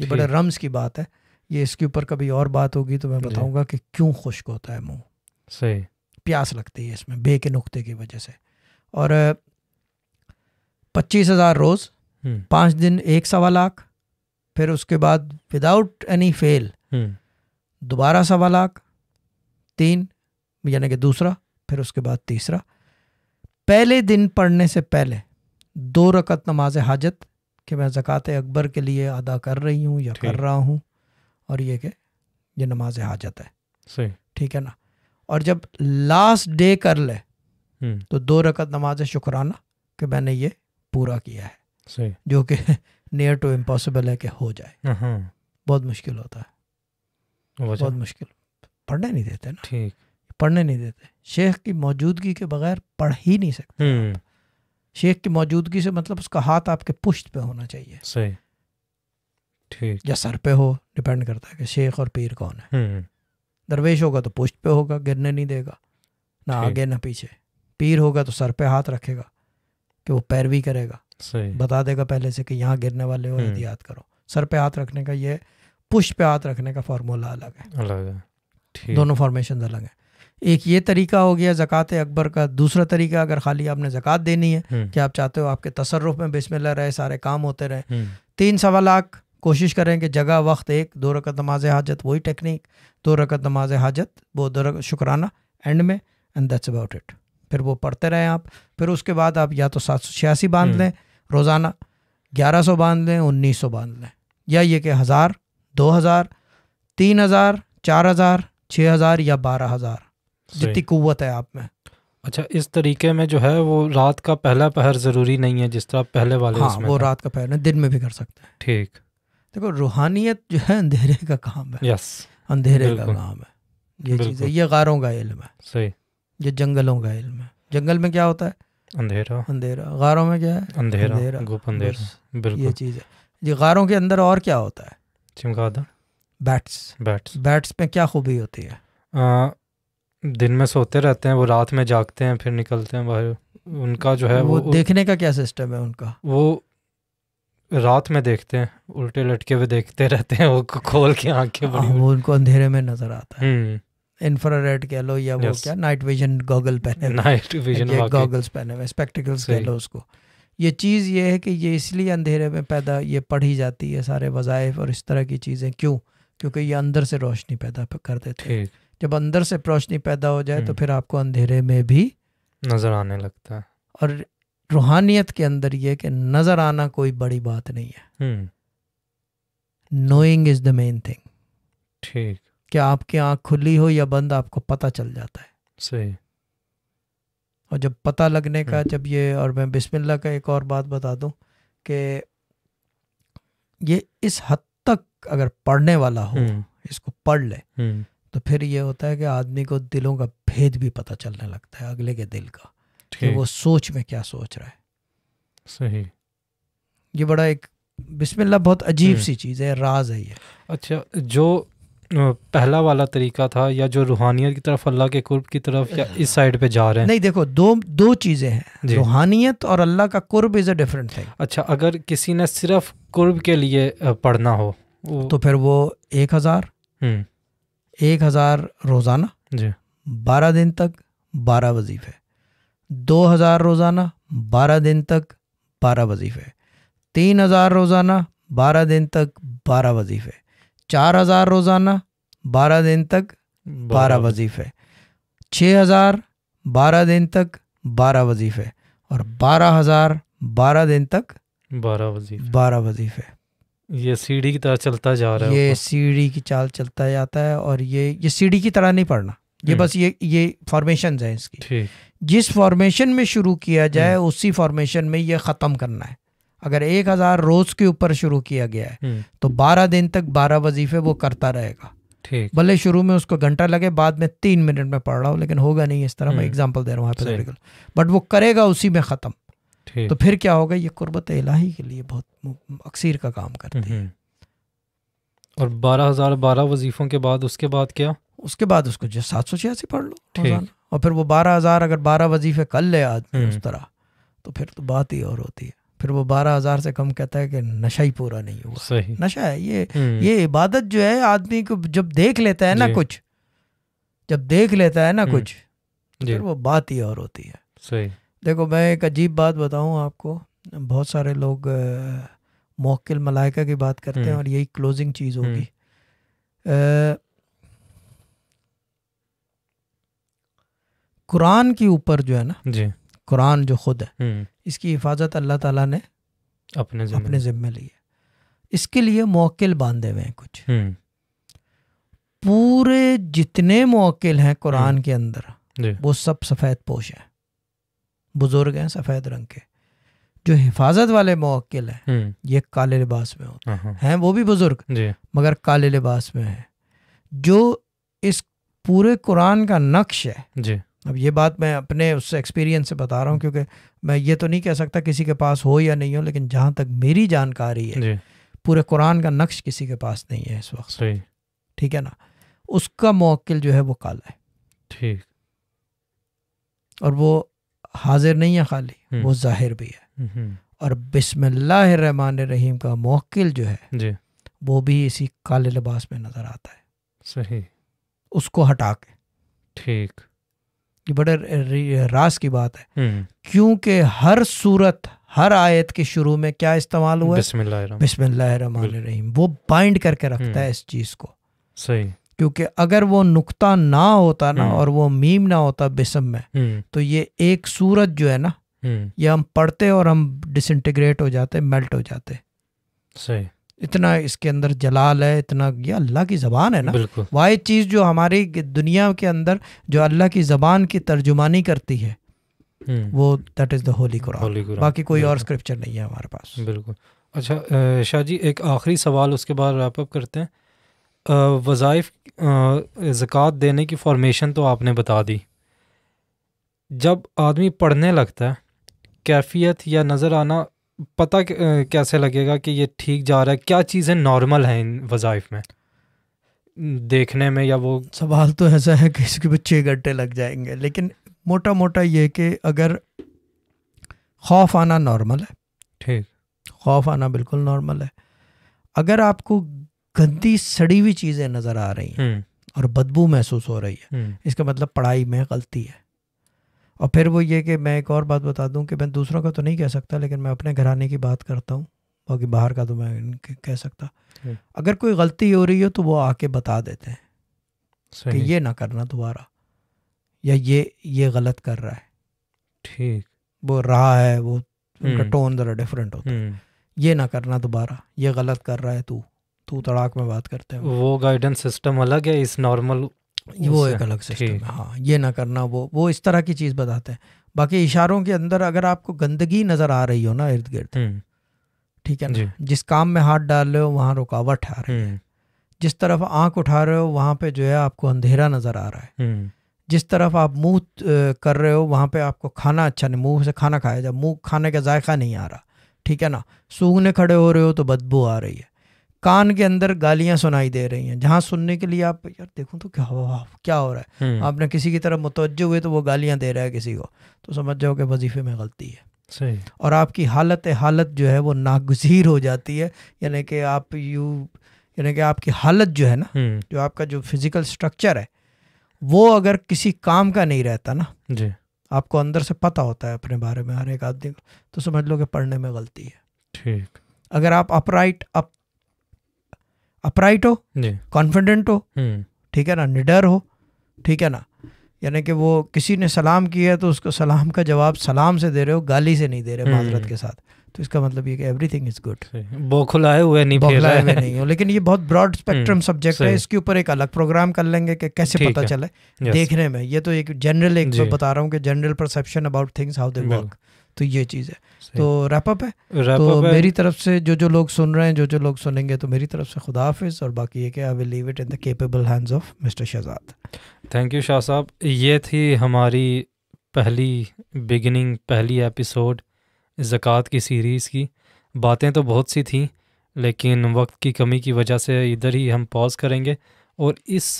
ये बड़े रम्स की बात है ये इसके ऊपर कभी और बात होगी तो मैं बताऊंगा कि क्यों खुश्क होता है मुंह सही प्यास लगती है इसमें बे के नुकते की वजह से और पच्चीस हज़ार रोज़ हम्म। पाँच दिन एक सवा लाख फिर उसके बाद विदाउट एनी फेल दोबारा सवा लाख तीन यानी कि दूसरा फिर उसके बाद तीसरा पहले दिन पढ़ने से पहले दो रकत नमाज हाजत कि मैं ज़क़़त अकबर के लिए अदा कर रही हूँ या कर रहा हूँ और ये कि ये नमाज हाजत है ठीक है ना और जब लास्ट डे कर ले हम्म। तो दो रकत नमाज शुक्राना कि मैंने ये पूरा किया है जो कि नियर टू इम्पॉसिबल है कि हो जाए बहुत मुश्किल होता है बहुत मुश्किल पढ़ने नहीं देते ना ठीक पढ़ने नहीं देते शेख की मौजूदगी के बगैर पढ़ ही नहीं सकते हम्म। शेख की मौजूदगी से मतलब उसका हाथ आपके पुश्त पे होना चाहिए सही ठीक या सर पे हो डिपेंड करता है कि शेख और पीर कौन है हम्म। दरवेश होगा तो पुश्त पे होगा गिरने नहीं देगा ना आगे ना पीछे पीर होगा तो सर पे हाथ रखेगा कि वो पैरवी करेगा सही बता देगा पहले से कि यहाँ गिरने वाले हो हम्म। एहतियात याद करो सर पे हाथ रखने का ये पुश पे हाथ रखने का फार्मूला अलग है अलग है दोनों फॉर्मेशन अलग है एक ये तरीका हो गया जक़ात अकबर का दूसरा तरीका अगर खाली आपने ज़क़़त देनी है हम्म। कि आप चाहते हो आपके तसरफ में बिस्मिल्लाह रहे सारे काम होते रहे हम्म। तीन सवा लाख कोशिश करें कि जगह वक्त एक दो रकत नमाज हाजत वही टेक्निक दो रकत नमाज हाजत वो दो शुक्राना एंड में एंड दैट्स अबाउट इट फिर वो पढ़ते रहें आप फिर उसके बाद आप या तो सात सौ छियासी बांध हम्म। लें रोज़ाना ग्यारह सौ बांध लें उन्नीस सौ बांध लें या ये कि हज़ार दो हज़ार तीन हज़ार चार हज़ार छः हज़ार या बारह हज़ार जितनी कुत है आप में अच्छा इस तरीके में जो है वो रात का पहला पहर ज़रूरी नहीं है जिस तरह पहले वाले हाँ, वो रात का पहर दिन में भी कर सकते हैं ठीक देखो रूहानियत जो है अंधेरे का काम है यस अंधेरे का काम है ये चीज़ है ये गारों का इलम है सही जो जंगलों का इल्म है जंगल में क्या होता है अंधेरा अंधेरा गारों में क्या है अंधेरा अंधेरा गुप अंधेरा बिल्कुल ये चीज़ है जी गारों के अंदर और क्या होता है चमगादड़ बैट्स बैट्स बैट्स में क्या खूबी होती है आ, दिन में सोते रहते हैं वो रात में जागते हैं फिर निकलते हैं बाहर उनका जो है वो, वो देखने का क्या सिस्टम है उनका वो रात में देखते हैं उल्टे लटके हुए देखते रहते हैं वो खोल के आंखें आँखें हाँ, उनको अंधेरे में नजर आता है हम्म। इंफ्रारेड कह लो या वो yes. क्या नाइट विजन गॉगल पहने नाइट विजन गॉगल्स पहने हुए स्पेक्टिकल्स कह लो उसको ये चीज़ ये है कि ये इसलिए अंधेरे में पैदा ये पढ़ी जाती है सारे वज़ायफ़ और इस तरह की चीज़ें क्यों क्योंकि ये अंदर से रोशनी पैदा कर देते हैं जब अंदर से रोशनी पैदा हो जाए तो हम्म। फिर आपको अंधेरे में भी नज़र आने लगता है और रूहानियत के अंदर ये कि नज़र आना कोई बड़ी बात नहीं है knowing is the main thing ठीक कि आपकी आंख खुली हो या बंद आपको पता चल जाता है सही और जब पता लगने का हम्म। जब ये और मैं बिस्मिल्लाह का एक और बात बता दूं कि ये इस हद तक अगर पढ़ने वाला हो हम्म। इसको पढ़ ले हम्म। तो फिर ये होता है कि आदमी को दिलों का भेद भी पता चलने लगता है अगले के दिल का कि वो सोच में क्या सोच रहा है सही ये बड़ा एक बिस्मिल्लाह बहुत अजीब सी चीज़ है राज है ये अच्छा जो पहला वाला तरीका था या जो रूहानियत की तरफ अल्लाह के कुर्ब की तरफ या इस साइड पे जा रहे हैं नहीं देखो दो दो चीज़ें हैं रूहानियत और अल्लाह का कुर्ब इज़ अ डिफरेंट थिंग अच्छा अगर किसी ने सिर्फ कुर्ब के लिए पढ़ना हो तो फिर वो एक हज़ार हम्म। एक हज़ार रोज़ाना जी बारह दिन तक बारह वजीफ़े दो हज़ार रोज़ाना बारह दिन तक बारह वजीफ़े तीन हज़ार रोज़ाना बारह दिन तक बारह वजीफ़े चार हज़ार रोज़ाना बारह दिन तक बारह वजीफ़े छः हज़ार बारह दिन तक बारह वजीफ़े और बारह हज़ार बारह दिन तक बारह वजीफे बारह वजीफे ये सीढ़ी की तरह चलता जा रहा है ये सीढ़ी की चाल चलता जाता है और ये ये सीढ़ी की तरह नहीं पढ़ना ये हम्म। बस ये ये फॉर्मेशन है इसकी जिस फॉर्मेशन में शुरू किया जाए हम्म। उसी फॉर्मेशन में ये ख़त्म करना है अगर एक हज़ार रोज़ के ऊपर शुरू किया गया है हम्म। तो बारह दिन तक बारह वजीफे वो करता रहेगा ठीक भले शुरू में उसको घंटा लगे बाद में तीन मिनट में पढ़ रहा हूँ लेकिन होगा नहीं इस तरह मैं एग्जाम्पल हम्म। दे रहा हूँ हाइपोथेटिकल बट वो करेगा उसी में ख़त्म तो फिर क्या होगा ये कुर्बत इलाही के लिए बहुत अक्सर का काम करती है हम्म। और बारह हज़ार बारह वजीफ़ों के बाद उसके बाद क्या उसके बाद उसको जो सात सौ छियासी पढ़ लो और फिर वो बारह हज़ार अगर बारह वजीफे कर ले आदमी उस तरह तो फिर तो बात ही और होती है फिर वो बारह हजार से कम कहता है कि नशा ही पूरा नहीं हुआ सही। नशा है ये हम्म। ये इबादत जो है आदमी को जब देख लेता है ना कुछ जब देख लेता है ना हम्म। कुछ तो फिर वो बात ही और होती है सही देखो मैं एक अजीब बात बताऊं आपको बहुत सारे लोग मोकिल मलाइका की बात करते हैं हम्म। और यही क्लोजिंग चीज़ होगी कुरान के ऊपर जो है ना जी कुरान जो खुद है इसकी हिफाजत अल्लाह ताला ने अपने जिम्मे अपने जिम्मे ली है इसके लिए मौकिल बांधे हुए हैं कुछ हम्म। पूरे जितने मौकिल हैं कुरान हम्म। के अंदर वो सब सफ़ेद पोश हैं बुजुर्ग हैं सफ़ेद रंग के जो हिफाजत वाले मौकिल हैं हम्म। ये काले लिबास में होते हाँ, हाँ। हैं वो भी बुजुर्ग मगर काले लिबास में हैं जो इस पूरे कुरान का नक्श है अब ये बात मैं अपने उस एक्सपीरियंस से बता रहा हूँ क्योंकि मैं ये तो नहीं कह सकता किसी के पास हो या नहीं हो लेकिन जहाँ तक मेरी जानकारी है पूरे कुरान का नक्श किसी के पास नहीं है इस वक्त ठीक है ना उसका मौकिल जो है वो काला है ठीक और वो हाजिर नहीं है खाली हम्म। वो जाहिर भी है हम्म, हम्म। और बिस्मिल्लाहमान रहीम का मौकिल जो है वो भी इसी काले लिबास में नजर आता है सही उसको हटा के ठीक ये बड़े रास की बात है हम्म। क्योंकि हर सूरत हर आयत के शुरू में क्या इस्तेमाल हुआ है वो बाइंड करके रखता है हम्म। इस चीज को सही क्योंकि अगर वो नुकता ना होता ना हम्म। और वो मीम ना होता बिसम में तो ये एक सूरत जो है ना ये हम पढ़ते और हम डिसइंटीग्रेट हो जाते मेल्ट हो जाते सही इतना इसके अंदर जलाल है इतना ये अल्लाह की ज़बान है ना वाह चीज़ जो हमारी दुनिया के अंदर जो अल्लाह की ज़बान की तर्जुमानी करती है हम्म। वो that is the holy Quran बाकी कोई और स्क्रिप्चर नहीं है हमारे पास बिल्कुल अच्छा शाह जी एक आखिरी सवाल उसके बाद रैपअप करते हैं वज़ाइफ ज़क़़त देने की फॉर्मेशन तो आपने बता दी जब आदमी पढ़ने लगता है कैफियत या नज़र आना पता कैसे लगेगा कि ये ठीक जा रहा है क्या चीज़ें नॉर्मल हैं इन वज़ाइफ में देखने में या वो सवाल तो ऐसा है कि इसके बच्चे छः घंटे लग जाएंगे लेकिन मोटा मोटा ये कि अगर खौफ आना नॉर्मल है ठीक खौफ आना बिल्कुल नॉर्मल है अगर आपको गंदी सड़ी हुई चीज़ें नज़र आ रही हैं हम्म। और बदबू महसूस हो रही है हम्म। इसका मतलब पढ़ाई में गलती है और फिर वो ये कि मैं एक और बात बता दूं कि मैं दूसरों का तो नहीं कह सकता लेकिन मैं अपने घराने की बात करता हूँ बाकी बाहर का तो मैं कह सकता हम्म। अगर कोई गलती हो रही हो तो वो आके बता देते हैं कि ये ना करना दोबारा या ये ये गलत कर रहा है ठीक वो रहा है वो उनका टोन ज़रा डिफरेंट होता है हम्म। ये ना करना दोबारा ये गलत कर रहा है तू तू तड़ाक में बात करते हैं वो गाइडेंस सिस्टम अलग है इस नॉर्मल वो एक अलग सिस्टम है हाँ ये ना करना वो वो इस तरह की चीज़ बताते हैं बाकी इशारों के अंदर अगर आपको गंदगी नज़र आ रही हो ना इर्द गिर्द हम्म। ठीक है ना जिस काम में हाथ डाल रहे हो वहाँ रुकावट आ रही है हम्म। जिस तरफ आंख उठा रहे हो वहाँ पे जो है आपको अंधेरा नज़र आ रहा है हम्म। जिस तरफ आप मुंह कर रहे हो वहाँ पे आपको खाना अच्छा नहीं मुंह से खाना खाया जाए मुंह खाने का जायका नहीं आ रहा ठीक है ना सूंघने खड़े हो रहे हो तो बदबू आ रही है कान के अंदर गालियां सुनाई दे रही हैं जहां सुनने के लिए आप यार देखो तो क्या हो क्या हो रहा है हम्म। आपने किसी की तरफ मुतवजह हुए तो वो गालियां दे रहा है किसी को तो समझ जाओ कि वजीफे में गलती है सही और आपकी हालत हालत जो है वो नागजीर हो जाती है यानी कि आप यू यानी कि आपकी हालत जो है ना हम्म। जो आपका जो फिजिकल स्ट्रक्चर है वो अगर किसी काम का नहीं रहता ना जी आपको अंदर से पता होता है अपने बारे में हर एक आदमी को तो समझ लो कि पढ़ने में गलती है ठीक अगर आप अपराइट अप अपराइट हो कॉन्फिडेंट हो हम्म। ठीक है ना निडर हो ठीक है ना यानी कि वो किसी ने सलाम किया है तो उसको सलाम का जवाब सलाम से दे रहे हो गाली से नहीं दे रहे माजरत हम्म। के साथ तो इसका मतलब ये कि एवरीथिंग इज गुड बौखलाए हुए नहीं बौखलाए हुए नहीं हो लेकिन ये बहुत ब्रॉड स्पेक्ट्रम सब्जेक्ट है इसके ऊपर एक अलग प्रोग्राम कर लेंगे कि कैसे पता चले देखने में ये तो एक जनरल एक बता रहा हूँ कि general perception about things how they work तो ये चीज़ है तो रैपअप है तो मेरी तरफ से जो जो लोग सुन रहे हैं जो जो लोग सुनेंगे तो मेरी तरफ से खुदा हाफिज और बाकी ये कि I will leave it in the capable hands of mister Shahzad thank you Shah साहब ये थी हमारी पहली बिगिनिंग पहली एपिसोड ज़क़़त की सीरीज़ की बातें तो बहुत सी थी लेकिन वक्त की कमी की वजह से इधर ही हम पॉज करेंगे और इस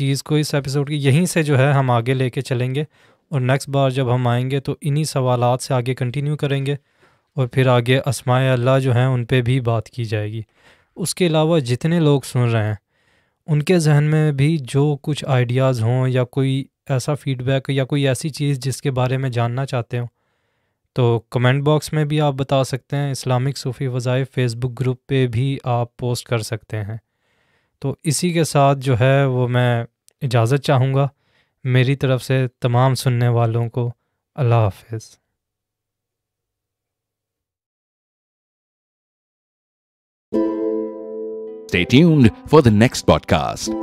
चीज़ को इस एपिसोड की यहीं से जो है हम आगे लेके चलेंगे और नेक्स्ट बार जब हम आएंगे तो इन्हीं सवाल से आगे कंटिन्यू करेंगे और फिर आगे आसमाय अल्लाह जो हैं उन पर भी बात की जाएगी उसके अलावा जितने लोग सुन रहे हैं उनके जहन में भी जो कुछ आइडियाज़ हों या कोई ऐसा फीडबैक या कोई ऐसी चीज़ जिसके बारे में जानना चाहते हो तो कमेंट बॉक्स में भी आप बता सकते हैं इस्लामिक सूफ़ी वज़ाइफ फ़ेसबुक ग्रुप पे भी आप पोस्ट कर सकते हैं तो इसी के साथ जो है वो मैं इजाज़त चाहूँगा मेरी तरफ से तमाम सुनने वालों को अल्लाह हाफिज़ Stay tuned for the next podcast.